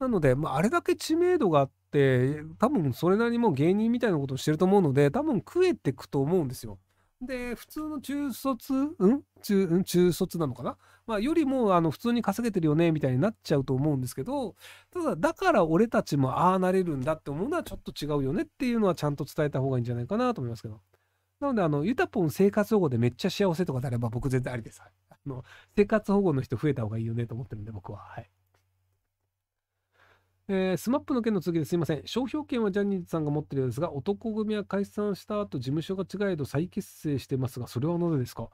なので、まあ、あれだけ知名度があって多分それなりにも芸人みたいなことをしてると思うので多分食えてくと思うんですよ。で、普通の中卒、うん中、中卒なのかなまあ、よりも、あの、普通に稼げてるよね、みたいになっちゃうと思うんですけど、ただ、だから俺たちもああなれるんだって思うのはちょっと違うよねっていうのはちゃんと伝えた方がいいんじゃないかなと思いますけど。なので、あの、ユタポン生活保護でめっちゃ幸せとかであれば僕全然ありです。あの、生活保護の人増えた方がいいよねと思ってるんで、僕は。はい。えー、スマップの件の続きですいません。商標権はジャニーズさんが持ってるようですが、男組は解散した後、事務所が違えど再結成してますが、それはなぜですか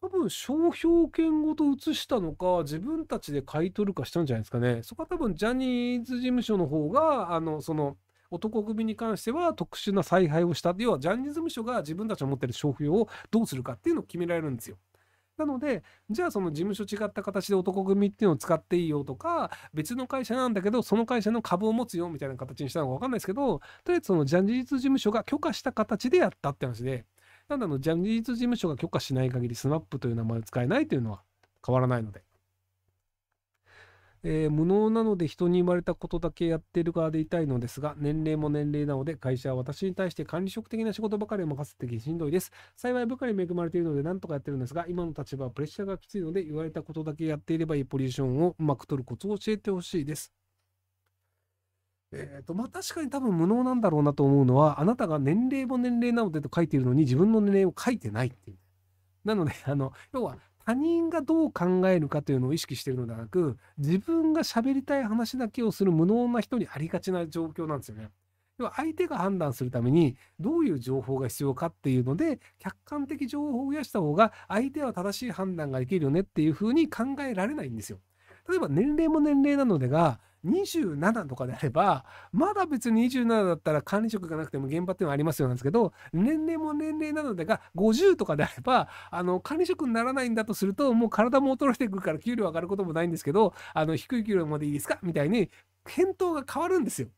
多分、商標権ごと移したのか、自分たちで買い取るかしたんじゃないですかね。そこは多分、ジャニーズ事務所の方が、あの、その、男組に関しては特殊な采配をした。要は、ジャニーズ事務所が自分たちの持ってる商標をどうするかっていうのを決められるんですよ。なのでじゃあその事務所違った形で男組っていうのを使っていいよとか別の会社なんだけどその会社の株を持つよみたいな形にしたのかわかんないですけどとりあえずそのジャニーズ事務所が許可した形でやったって話でなんだろうジャニーズ事務所が許可しない限り SMAP という名前を使えないというのは変わらないので。えー、無能なので人に言われたことだけやってる側でいたいのですが、年齢も年齢なので、会社は私に対して管理職的な仕事ばかりを任せてきしんどいです。幸い部下に恵まれているので、何とかやってるんですが、今の立場はプレッシャーがきついので、言われたことだけやっていればいいポジションをうまく取るコツを教えてほしいです。えーとまあ、確かに多分無能なんだろうなと思うのは、あなたが年齢も年齢なのでと書いているのに、自分の年齢を書いてないっていう。なので、あの、要は他人がどう考えるかというのを意識してるのではなく、自分が喋りたい話だけをする無能な人にありがちな状況なんですよね。要は相手が判断するためにどういう情報が必要かっていうので客観的情報を増やした方が相手は正しい判断ができるよねっていうふうに考えられないんですよ。例えば年齢も年齢なのでが27とかであれば、まだ別に27だったら管理職がなくても現場っていうのはありますよなんですけど、年齢も年齢なのでが50とかであれば、あの、管理職にならないんだとすると、もう体も衰えてくるから給料上がることもないんですけど、あの、低い給料までいいですかみたいに、返答が変わるんですよ。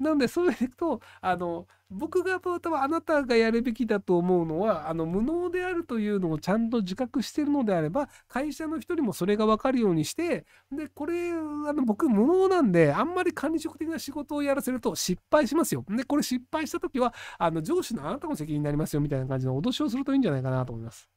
なのでそれでいくとあの僕がとはあなたがやるべきだと思うのはあの無能であるというのをちゃんと自覚してるのであれば会社の人にもそれが分かるようにしてでこれあの僕無能なんであんまり管理職的な仕事をやらせると失敗しますよ。でこれ失敗した時はあの上司のあなたの責任になりますよみたいな感じの脅しをするといいんじゃないかなと思います。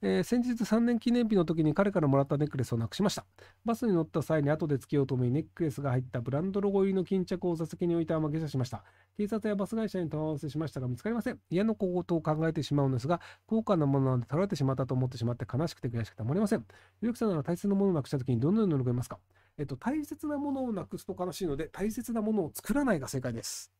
えー、先日3年記念日の時に彼からもらったネックレスをなくしました。バスに乗った際に後でつけようと思い、ネックレスが入ったブランドロゴ入りの巾着を座席に置いてま下車しました。警察やバス会社に問い合わせしましたが見つかりません。嫌なことを考えてしまうんですが、高価なものなので取られてしまったと思ってしまって悲しくて悔しくてたまりません。ゆきさんなら大切なものをなくした時にどのように乗り越えますかえっと、大切なものをなくすと悲しいので、大切なものを作らないが正解です。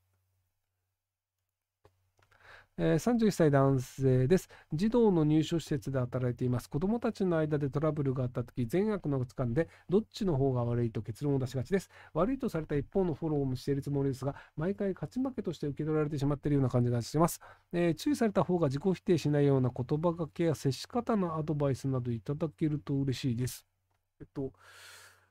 えー、31歳男性です。児童の入所施設で働いています。子供たちの間でトラブルがあった時、善悪のつかんで、どっちの方が悪いと結論を出しがちです。悪いとされた一方のフォローもしているつもりですが、毎回勝ち負けとして受け取られてしまっているような感じがします。えー、注意された方が自己否定しないような言葉がけや接し方のアドバイスなどいただけると嬉しいです。えっと、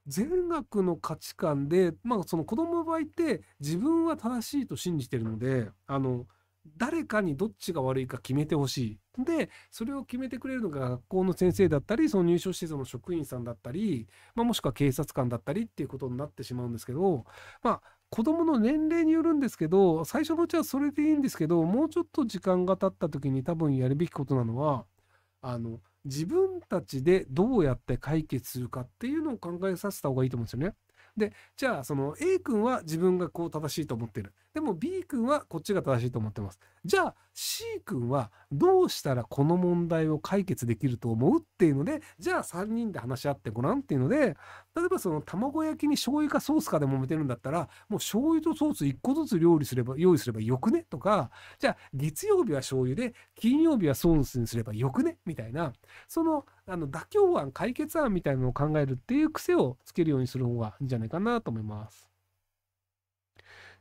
善悪の価値観で、まあ、その子供の場合って自分は正しいと信じてるので、あの、誰かにどっちが悪いか決めてほしい。で、それを決めてくれるのが学校の先生だったり、その入所施設の職員さんだったり、まあ、もしくは警察官だったりっていうことになってしまうんですけど、まあ、子供の年齢によるんですけど、最初のうちはそれでいいんですけど、もうちょっと時間が経った時に多分やるべきことなのは、あの、自分たちでどうやって解決するかっていうのを考えさせた方がいいと思うんですよね。で、じゃあ、その A 君は自分がこう正しいと思ってる。でも B 君はこっちが正しいと思ってます。じゃあ C 君はどうしたらこの問題を解決できると思うっていうので、じゃあ3人で話し合ってごらんっていうので、例えばその卵焼きに醤油かソースかで揉めてるんだったら、もう醤油とソース1個ずつ料理すれば、用意すればよくねとか、じゃあ月曜日は醤油で、金曜日はソースにすればよくねみたいな、そのあの妥協案、解決案みたいなのを考えるっていう癖をつけるようにする方がいいんじゃないかなと思います。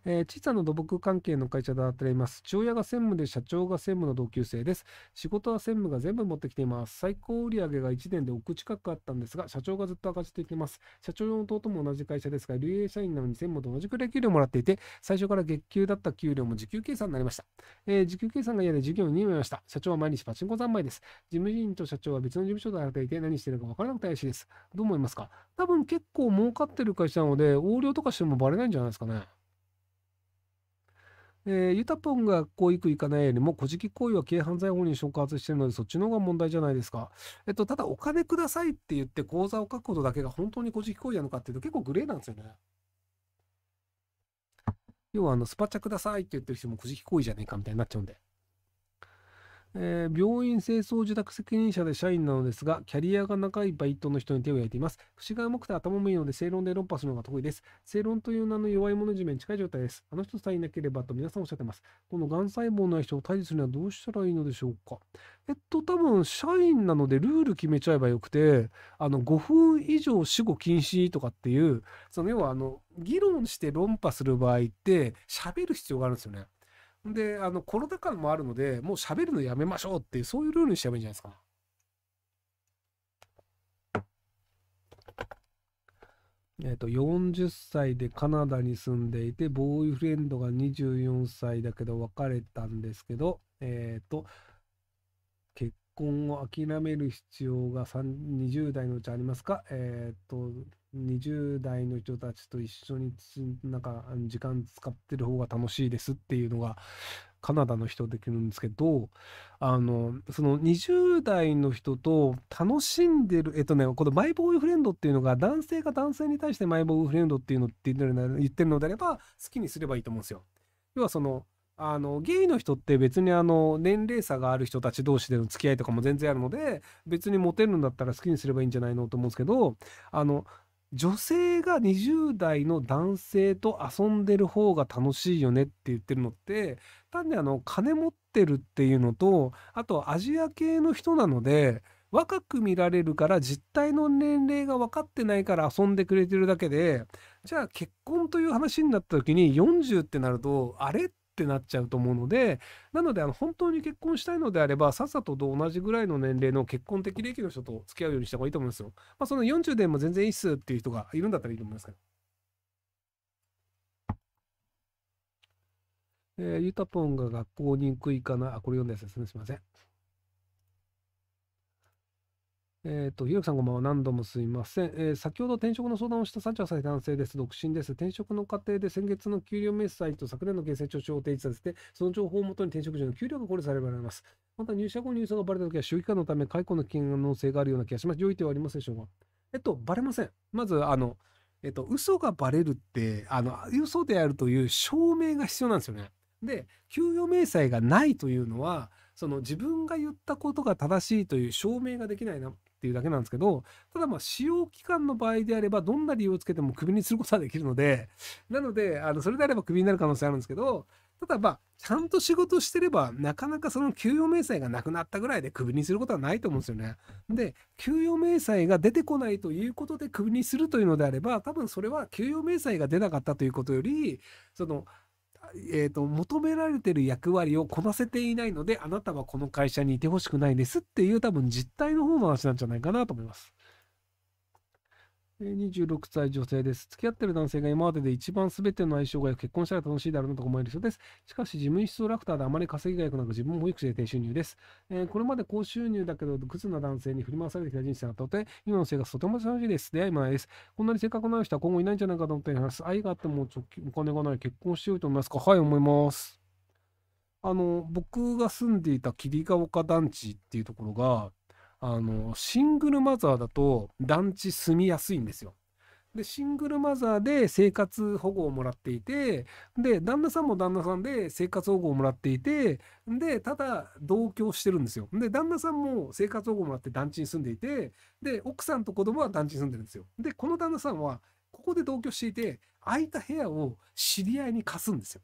えー、小さな土木関係の会社で働います。父親が専務で社長が専務の同級生です。仕事は専務が全部持ってきています。最高売上が1年で億近くあったんですが、社長がずっと赤字でいきます。社長の弟も同じ会社ですが、流営社員なのに専務と同じくらい給料もらっていて、最初から月給だった給料も時給計算になりました。えー、時給計算が嫌で授業に辞めました。社長は毎日パチンコ三昧です。事務員と社長は別の事務所で働いて何してるか分からなくて怪しいです。どう思いますか多分結構儲かってる会社なので、横領とかしてもバレないんじゃないですかね。えー、ユタポンがこう行く行かないよりも、古事記行為は軽犯罪法に触発してるので、そっちの方が問題じゃないですか。えっと、ただ、お金くださいって言って口座を書くことだけが本当に古事記行為なのかっていうと結構グレーなんですよね。要は、あの、スパチャくださいって言ってる人も古事記行為じゃねえかみたいになっちゃうんで。えー、病院清掃受託責任者で社員なのですが、キャリアが長いバイトの人に手を焼いています。節が重くて頭もいいので、正論で論破するのが得意です。正論という名の弱い者いじめに近い状態です。あの人さえいなければと皆さんおっしゃってます。このがん細胞の人を退治するにはどうしたらいいのでしょうか。えっと、多分、社員なのでルール決めちゃえばよくて、あの、5分以上死後禁止とかっていう、その要は、あの、議論して論破する場合って、喋る必要があるんですよね。で、あの、コロナ禍もあるので、もう喋るのやめましょうっていう、そういうルールにしちゃえばいいんじゃないですか。えっと、40歳でカナダに住んでいて、ボーイフレンドが24歳だけど別れたんですけど、えっ、ー、と、結婚を諦める必要が20代のうちありますかえっ、ー、と、20代の人たちと一緒になんか時間使ってる方が楽しいですっていうのがカナダの人できるんですけどあのその20代の人と楽しんでるえっとねこのマイボーイフレンドっていうのが男性が男性に対してマイボーイフレンドっていうのって言ってるのであれば好きにすればいいと思うんですよ。要はそのあのゲイの人って別にあの年齢差がある人たち同士での付き合いとかも全然あるので別にモテるんだったら好きにすればいいんじゃないのと思うんですけどあの女性が20代の男性と遊んでる方が楽しいよねって言ってるのって単にあの金持ってるっていうのとあとアジア系の人なので若く見られるから実態の年齢が分かってないから遊んでくれてるだけでじゃあ結婚という話になった時に40ってなるとあれっってなっちゃうと思うのでなのであの本当に結婚したいのであればさっさとと同じぐらいの年齢の結婚的利益の人と付き合うようにした方がいいと思いますよ。まあ、その40でも全然いいっすっていう人がいるんだったらいいと思いますけど。えー、ゆたぽんが学校に行くいかなあ、これ読んだやつですね。すみません。えっ、ー、と、ひろきさんこんばんは。何度もすいません。えー、先ほど転職の相談をした38歳男性です。独身です。転職の過程で先月の給料明細と昨年の経成徴収を提示させて、その情報をもとに転職時の給料が考慮されます。また入社後に郵送がバレた時は、周期化のため解雇の危険能性があるような気がします。良い手はありますでしょうかえっと、バレません。まず、あの、えっと、嘘がバレるって、あの、嘘であるという証明が必要なんですよね。で、給与明細がないというのは、その自分が言ったことが正しいという証明ができないなっていうだけなんですけど、ただまあ使用期間の場合であれば、どんな理由をつけてもクビにすることはできるので、なので、あのそれであればクビになる可能性あるんですけど、ただまあ、ちゃんと仕事してれば、なかなかその給与明細がなくなったぐらいでクビにすることはないと思うんですよね。で、給与明細が出てこないということでクビにするというのであれば、多分それは給与明細が出なかったということより、その、えーと、求められてる役割をこなせていないのであなたはこの会社にいてほしくないですっていう多分実態の方の話なんじゃないかなと思います。26歳女性です。付き合ってる男性が今までで一番全ての相性が良く結婚したら楽しいだろうなと思える人です。しかし、事務室ラクターであまり稼ぎが良くなく自分も保育士で低収入です、えー、これまで高収入だけど、グズな男性に振り回されてきた人生だったので、今の生活とても楽しいです。出会いもないです。こんなに性格のある人は今後いないんじゃないかと思っています。愛があってもお金がない。結婚しようと思いますかはい、思います。あの、僕が住んでいた霧ヶ丘団地っていうところが、あのシングルマザーだと団地住みやすいんですよ。でシングルマザーで生活保護をもらっていてで旦那さんも旦那さんで生活保護をもらっていてでただ同居してるんですよで旦那さんも生活保護もらって団地に住んでいてで奥さんと子供は団地に住んでるんですよでこの旦那さんはここで同居していて空いた部屋を知り合いに貸すんですよ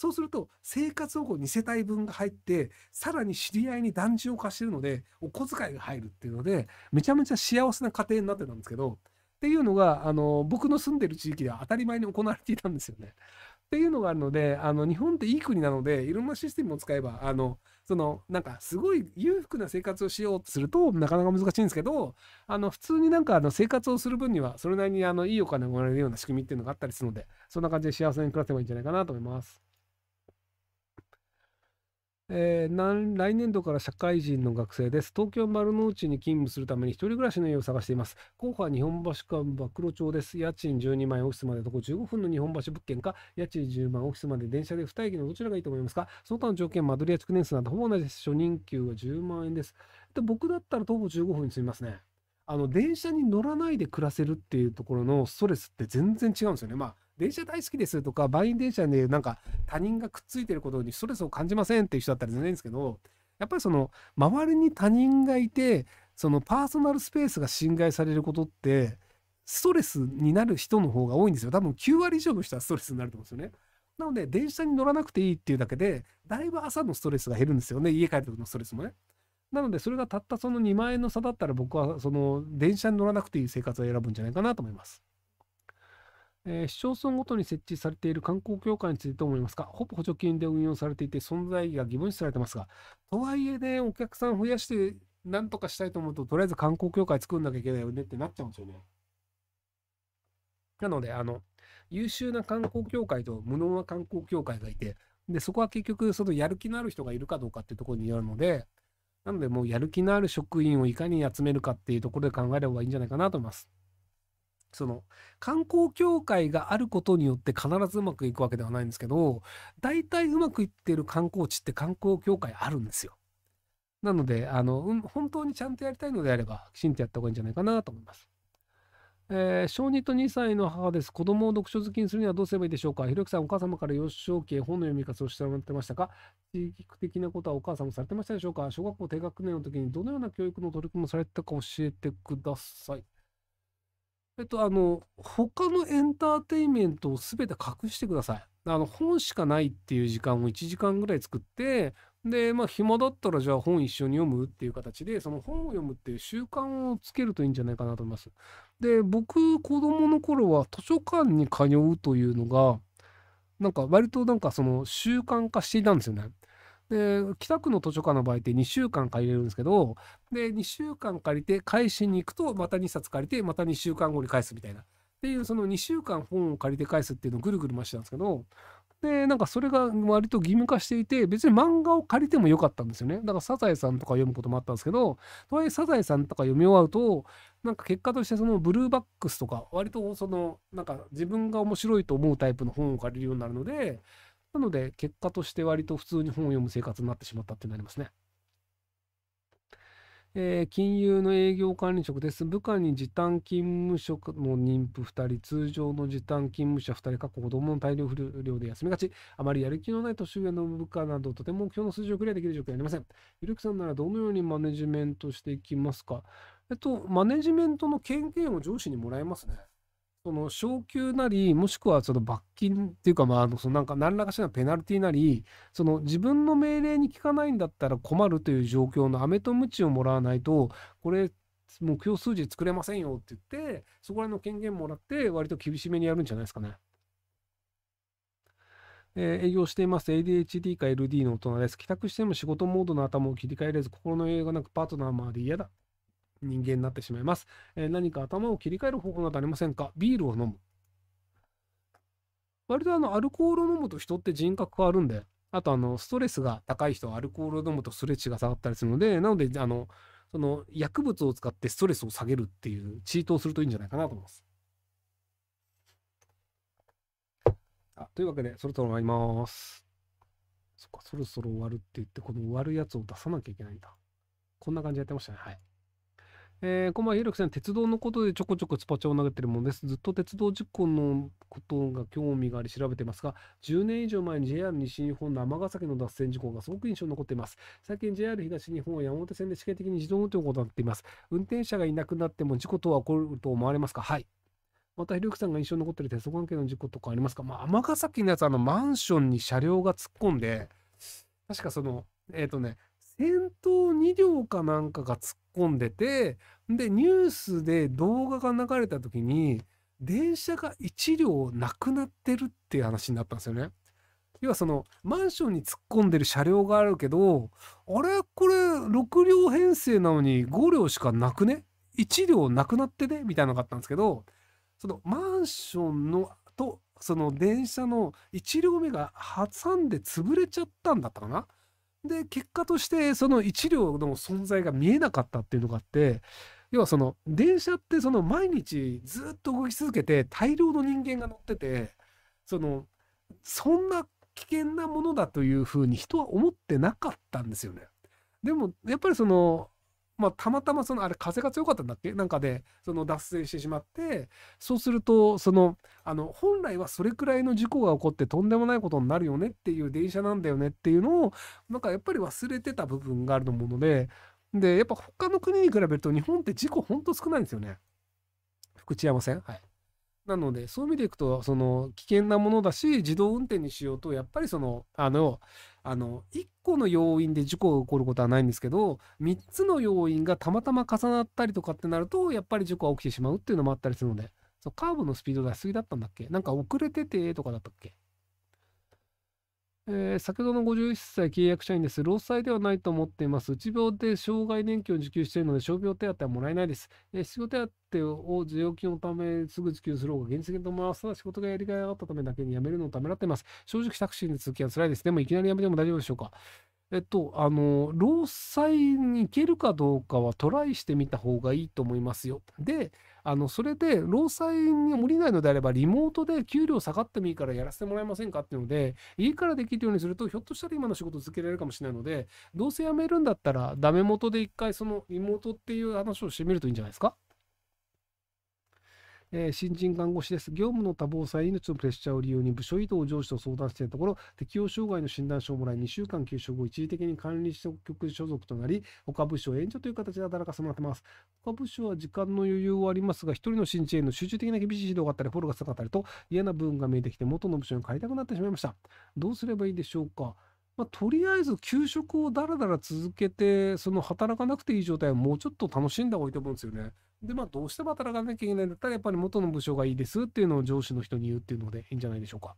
そうすると、生活保護2世帯分が入って、さらに知り合いに団地を貸してるので、お小遣いが入るっていうので、めちゃめちゃ幸せな家庭になってたんですけど、っていうのが、あの、僕の住んでる地域では当たり前に行われていたんですよね。っていうのがあるので、あの、日本っていい国なので、いろんなシステムを使えば、あの、その、なんか、すごい裕福な生活をしようとすると、なかなか難しいんですけど、あの、普通になんか、あの、生活をする分には、それなりに、あの、いいお金をもらえるような仕組みっていうのがあったりするので、そんな感じで幸せに暮らせばいいんじゃないかなと思います。えー、来年度から社会人の学生です。東京丸の内に勤務するために一人暮らしの家を探しています。後半日本橋か馬黒町です。家賃12万円オフィスまでとこ15分の日本橋物件か、家賃10万オフィスまで電車で2駅のどちらがいいと思いますかその他の条件、間取りや築年数などほぼ同じです。初任給は10万円です。で僕だったら徒歩15分に済みますね。あの、電車に乗らないで暮らせるっていうところのストレスって全然違うんですよね。まあ、電車大好きですとか、満員電車でなんか他人がくっついてることにストレスを感じませんっていう人だったら全然いいんですけど、やっぱりその周りに他人がいて、そのパーソナルスペースが侵害されることって、ストレスになる人の方が多いんですよ。多分9割以上の人はストレスになると思うんですよね。なので、電車に乗らなくていいっていうだけで、だいぶ朝のストレスが減るんですよね。家帰った時のストレスもね。なので、それがたったその2万円の差だったら、僕はその電車に乗らなくていい生活を選ぶんじゃないかなと思います。えー、市町村ごとに設置されている観光協会についてどう思いますかほぼ補助金で運用されていて存在意義が疑問視されてますが、とはいえね、お客さん増やして何とかしたいと思うと、とりあえず観光協会作んなきゃいけないよねってなっちゃうんですよね。なので、あの、優秀な観光協会と無能な観光協会がいて、で、そこは結局、そのやる気のある人がいるかどうかっていうところによるので、なので、もうやる気のある職員をいかに集めるかっていうところで考えればいいんじゃないかなと思います。その観光協会があることによって必ずうまくいくわけではないんですけど、大体うまくいってる観光地って観光協会あるんですよ。なので、あの、うん、本当にちゃんとやりたいのであれば、きちんとやった方がいいんじゃないかなと思います。えー、小2と2歳の母です。子供を読書好きにするにはどうすればいいでしょうかひろきさん、お母様から幼少期へ本の読み方をしてもらってましたか地域的なことはお母さんもされてましたでしょうか小学校低学年の時にどのような教育の取り組みをされてたか教えてください。えっと、あの、他のエンターテインメントを全て隠してください。あの、本しかないっていう時間を1時間ぐらい作って、で、まあ、暇だったらじゃあ本一緒に読むっていう形で、その本を読むっていう習慣をつけるといいんじゃないかなと思います。で、僕、子供の頃は図書館に通うというのが、なんか割となんかその習慣化していたんですよね。で、北区の図書館の場合って2週間借りれるんですけど、で、2週間借りて返しに行くと、また2冊借りて、また2週間後に返すみたいな。っていう、その2週間本を借りて返すっていうのをぐるぐる回してたんですけど、で、なんかそれが割と義務化していて、別に漫画を借りてもよかったんですよね。だからサザエさんとか読むこともあったんですけど、とはいえサザエさんとか読み終わると、なんか結果としてそのブルーバックスとか、割とその、なんか自分が面白いと思うタイプの本を借りるようになるので、なので、結果として割と普通に本を読む生活になってしまったってなりますね。えー、金融の営業管理職です。部下に時短勤務職の妊婦2人、通常の時短勤務者2人、過去子供の大量不良で休みがち、あまりやる気のない年上の部下など、とても目標の数字をクリアできる状況はありません。ゆるきさんならどのようにマネジメントしていきますかえっと、マネジメントの権限を上司にもらえますね。その昇給なり、もしくはその罰金っていうか、まあ、あのそのなんか何らかしらのペナルティなり、その自分の命令に効かないんだったら困るという状況のメとチをもらわないと、これ、目標数字作れませんよって言って、そこら辺の権限もらって、割と厳しめにやるんじゃないですかね。えー、営業しています。ADHD か LD の大人です。帰宅しても仕事モードの頭を切り替えれず、心の余裕がなくパートナーまで嫌だ。人間になってしまいます。えー、何か頭を切り替える方法などありませんかビールを飲む。割とあのアルコールを飲むと人って人格変わるんで、あとあのストレスが高い人はアルコールを飲むとストレッチが下がったりするので、なのであのその薬物を使ってストレスを下げるっていうチートをするといいんじゃないかなと思います。あというわけで、そろそろ終わります。そっか、そろそろ終わるって言って、この終わるやつを出さなきゃいけないんだ。こんな感じでやってましたね。はい。えー、駒井宏樹さん、鉄道のことでちょこちょこスパチャを投げてるもんです。ずっと鉄道事故のことが興味があり調べてますが、10年以上前に JR 西日本の尼崎の脱線事故がすごく印象に残っています。最近 JR 東日本は山手線で試験的に自動運転を行っています。運転者がいなくなっても事故とは起こると思われますかはい。また、ひろきさんが印象に残っている鉄道関係の事故とかありますかまあ、尼崎のやつ、あの、マンションに車両が突っ込んで、確かその、えっ、ー、とね、先頭2両かなんかが突っ込んでて、で、ニュースで動画が流れた時に、電車が1両なくなってるっていう話になったんですよね。要はそのマンションに突っ込んでる車両があるけど、あれこれ6両編成なのに5両しかなくね ?1 両なくなってねみたいなのがあったんですけど、そのマンションのとその電車の1両目が挟んで潰れちゃったんだったかなで結果としてその1両の存在が見えなかったっていうのがあって要はその電車ってその毎日ずっと動き続けて大量の人間が乗っててそのそんな危険なものだというふうに人は思ってなかったんですよね。でもやっぱりそのまあ、たまたまそのあれ風が強かったんだっけなんかでその脱線してしまってそうするとそのあの本来はそれくらいの事故が起こってとんでもないことになるよねっていう電車なんだよねっていうのをなんかやっぱり忘れてた部分があると思うのででやっぱ他の国に比べると日本って事故ほんと少ないんですよね福知山線はい。なのでそういう意味でいくとその危険なものだし自動運転にしようとやっぱりそのあのあの1個の要因で事故が起こることはないんですけど3つの要因がたまたま重なったりとかってなるとやっぱり事故が起きてしまうっていうのもあったりするのでそうカーブのスピード出しすぎだったんだっけなんか遅れててとかだったっけえー、先ほどの51歳契約社員です。労災ではないと思っています。うち病で障害年金を受給しているので、傷病手当はもらえないです。えー、失業手当を受領金のため、すぐ受給する方が現実的と思います。ただ仕事がやりがいがあったためだけに辞めるのをためらっています。正直タクシーの続きは辛いです。でもいきなり辞めても大丈夫でしょうかえっと、あの、労災に行けるかどうかはトライしてみた方がいいと思いますよ。で、あのそれで労災に降りないのであればリモートで給料下がってもいいからやらせてもらえませんかっていうので家からできるようにするとひょっとしたら今の仕事続けられるかもしれないのでどうせ辞めるんだったらダメ元で一回そのリモートっていう話をしてみるといいんじゃないですかえー、新人看護師です。業務の多忙さや命のプレッシャーを理由に部署移動を上司と相談しているところ、適応障害の診断書をもらい、2週間休職後、一時的に管理局所属となり、他部署を援助という形で働かせてもらってます。他部署は時間の余裕はありますが、一人の新人への集中的な厳しい指導があったり、フォローが下がったりと、嫌な部分が見えてきて、元の部署に帰りたくなってしまいました。どうすればいいでしょうかまあ、とりあえず給食をだらだら続けて、その働かなくていい状態をもうちょっと楽しんだ方がいいと思うんですよね。で、まあ、どうしても働かなきゃいけないんだったら、やっぱり元の部署がいいですっていうのを上司の人に言うっていうのでいいんじゃないでしょうか。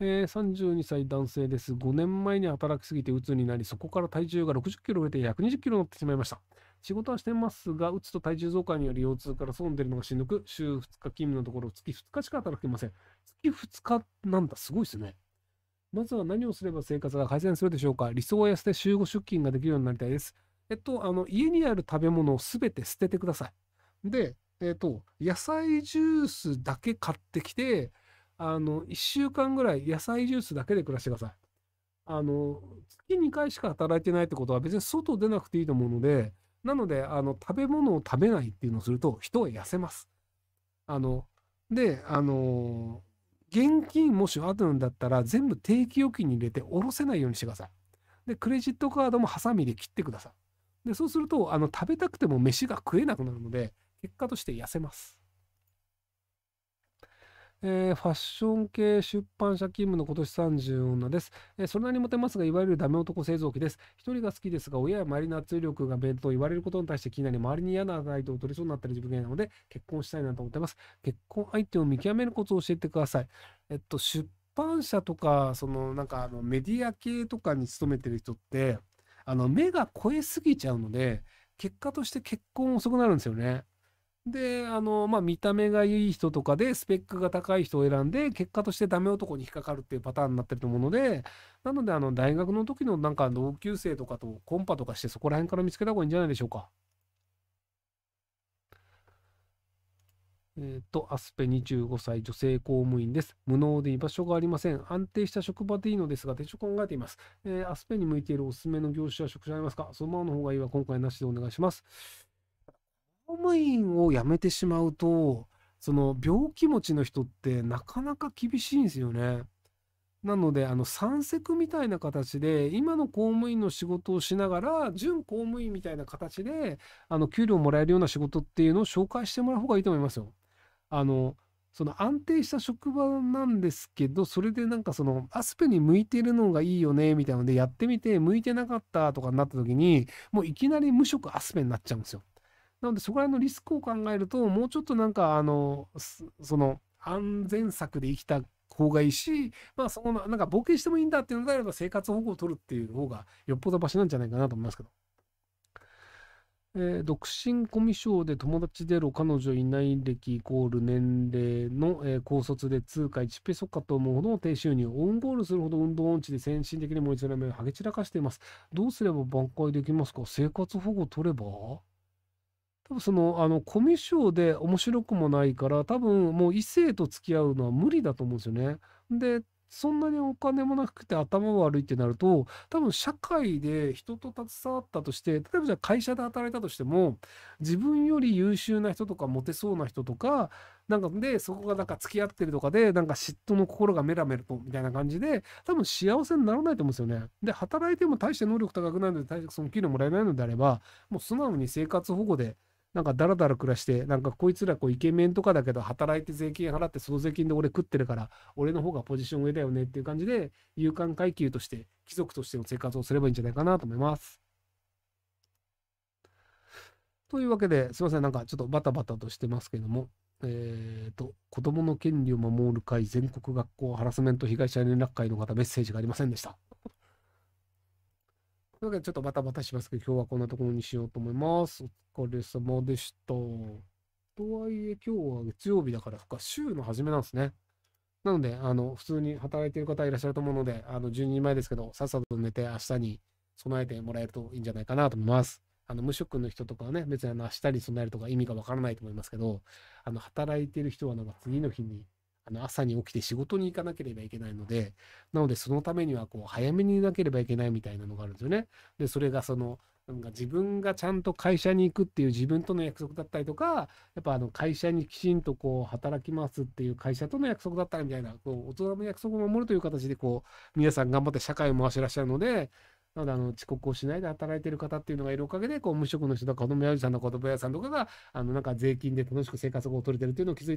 えー、32歳男性です。5年前に働きすぎて鬱になり、そこから体重が60キロ増えて120キロになってしまいました。仕事はしてますが、鬱と体重増加により腰痛から損出るのがしんどく、週2日勤務のところ、月2日しか働けません。月2日なんだ、すごいですね。まずは何をすれば生活が改善するでしょうか理想は痩せて週合出勤ができるようになりたいです。えっと、あの、家にある食べ物をすべて捨ててください。で、えっと、野菜ジュースだけ買ってきて、あの、1週間ぐらい野菜ジュースだけで暮らしてください。あの、月2回しか働いてないってことは別に外出なくていいと思うので、なので、あの、食べ物を食べないっていうのをすると人は痩せます。あの、で、あの、現金もしあるんだったら全部定期預金に入れて下ろせないようにしてください。で、クレジットカードもハサミで切ってください。で、そうすると、あの、食べたくても飯が食えなくなるので、結果として痩せます。えー、ファッション系出版社勤務の今年30女です、えー、それなりにモテますが、いわゆるダメ男製造機です。一人が好きですが、親や周りの圧力が弁当言われることに対して気になり、周りに嫌な態度を取りそうになったり自分がなので、結婚したいなと思ってます。結婚相手を見極めるコツを教えてください。えっと、出版社とか、その、なんかあの、メディア系とかに勤めてる人って、あの、目が超えすぎちゃうので、結果として結婚遅くなるんですよね。で、あの、まあ、見た目がいい人とかで、スペックが高い人を選んで、結果としてダメ男に引っかかるっていうパターンになってると思うので、なので、あの、大学の時のなんか同級生とかとコンパとかして、そこら辺から見つけた方がいいんじゃないでしょうか。えっ、と、アスペ25歳女性公務員です。無能で居場所がありません。安定した職場でいいのですが、手帳考えています。えー、アスペに向いているおすすめの業種は職種ありますかそのままの方がいいは今回なしでお願いします。公務員を辞めてしまうと、その病気持ちの人ってなかなか厳しいんですよね。なので、あの、三席みたいな形で、今の公務員の仕事をしながら、準公務員みたいな形で、あの、給料もらえるような仕事っていうのを紹介してもらう方がいいと思いますよ。あの、その安定した職場なんですけど、それでなんかその、アスペに向いてるのがいいよね、みたいなので、やってみて、向いてなかったとかになった時に、もういきなり無職アスペになっちゃうんですよ。なので、そこら辺のリスクを考えると、もうちょっとなんか、あの、その、安全策で生きた方がいいし、まあ、そこの、なんか冒険してもいいんだっていうのであれば、生活保護を取るっていう方が、よっぽど場所なんじゃないかなと思いますけど。えー、独身コミュ障で友達でろ彼女いない歴イコール年齢の、えー、高卒で通貨1ペソかと思うほどの低収入、オウンゴールするほど運動音痴で先進的に燃えつらめをはげ散らかしています。どうすれば挽回できますか生活保護取れば多分その、あの、コミュ障で面白くもないから、多分もう異性と付き合うのは無理だと思うんですよね。で、そんなにお金もなくて頭悪いってなると、多分社会で人と携わったとして、例えばじゃあ会社で働いたとしても、自分より優秀な人とかモテそうな人とか、なんかで、そこがなんか付き合ってるとかで、なんか嫉妬の心がメラメラと、みたいな感じで、多分幸せにならないと思うんですよね。で、働いても大して能力高くないので、大してその給料もらえないのであれば、もう素直に生活保護で、なんかダラダラ暮らして、なんかこいつらこうイケメンとかだけど働いて税金払ってその税金で俺食ってるから、俺の方がポジション上だよねっていう感じで、有敢階級として、貴族としての生活をすればいいんじゃないかなと思います。というわけで、すいません、なんかちょっとバタバタとしてますけども、えっ、ー、と、子供の権利を守る会全国学校ハラスメント被害者連絡会の方メッセージがありませんでした。というわけで、ちょっとバタバタしますけど、今日はこんなところにしようと思います。お疲れ様でした。とはいえ、今日は月曜日だから、週の初めなんですね。なので、あの、普通に働いている方いらっしゃると思うので、あの、12人前ですけど、さっさと寝て明日に備えてもらえるといいんじゃないかなと思います。あの、無職の人とかはね、別にあの、明日に備えるとか意味がわからないと思いますけど、あの、働いてる人はなんか次の日にあの朝に起きて仕事に行かなければいけないので、なのでそのためにはこう早めにいなければいけないみたいなのがあるんですよね。で、それがその、なんか自分がちゃんと会社に行くっていう自分との約束だったりとか、やっぱあの会社にきちんとこう働きますっていう会社との約束だったりみたいな、こう大人の約束を守るという形でこう皆さん頑張って社会を回してらっしゃるので、なのであの遅刻をしないで働いてる方っていうのがいるおかげで、こう無職の人とか子供屋さんの子供屋さんとかが、あのなんか税金で楽しく生活を取れてるっていうのを気づいて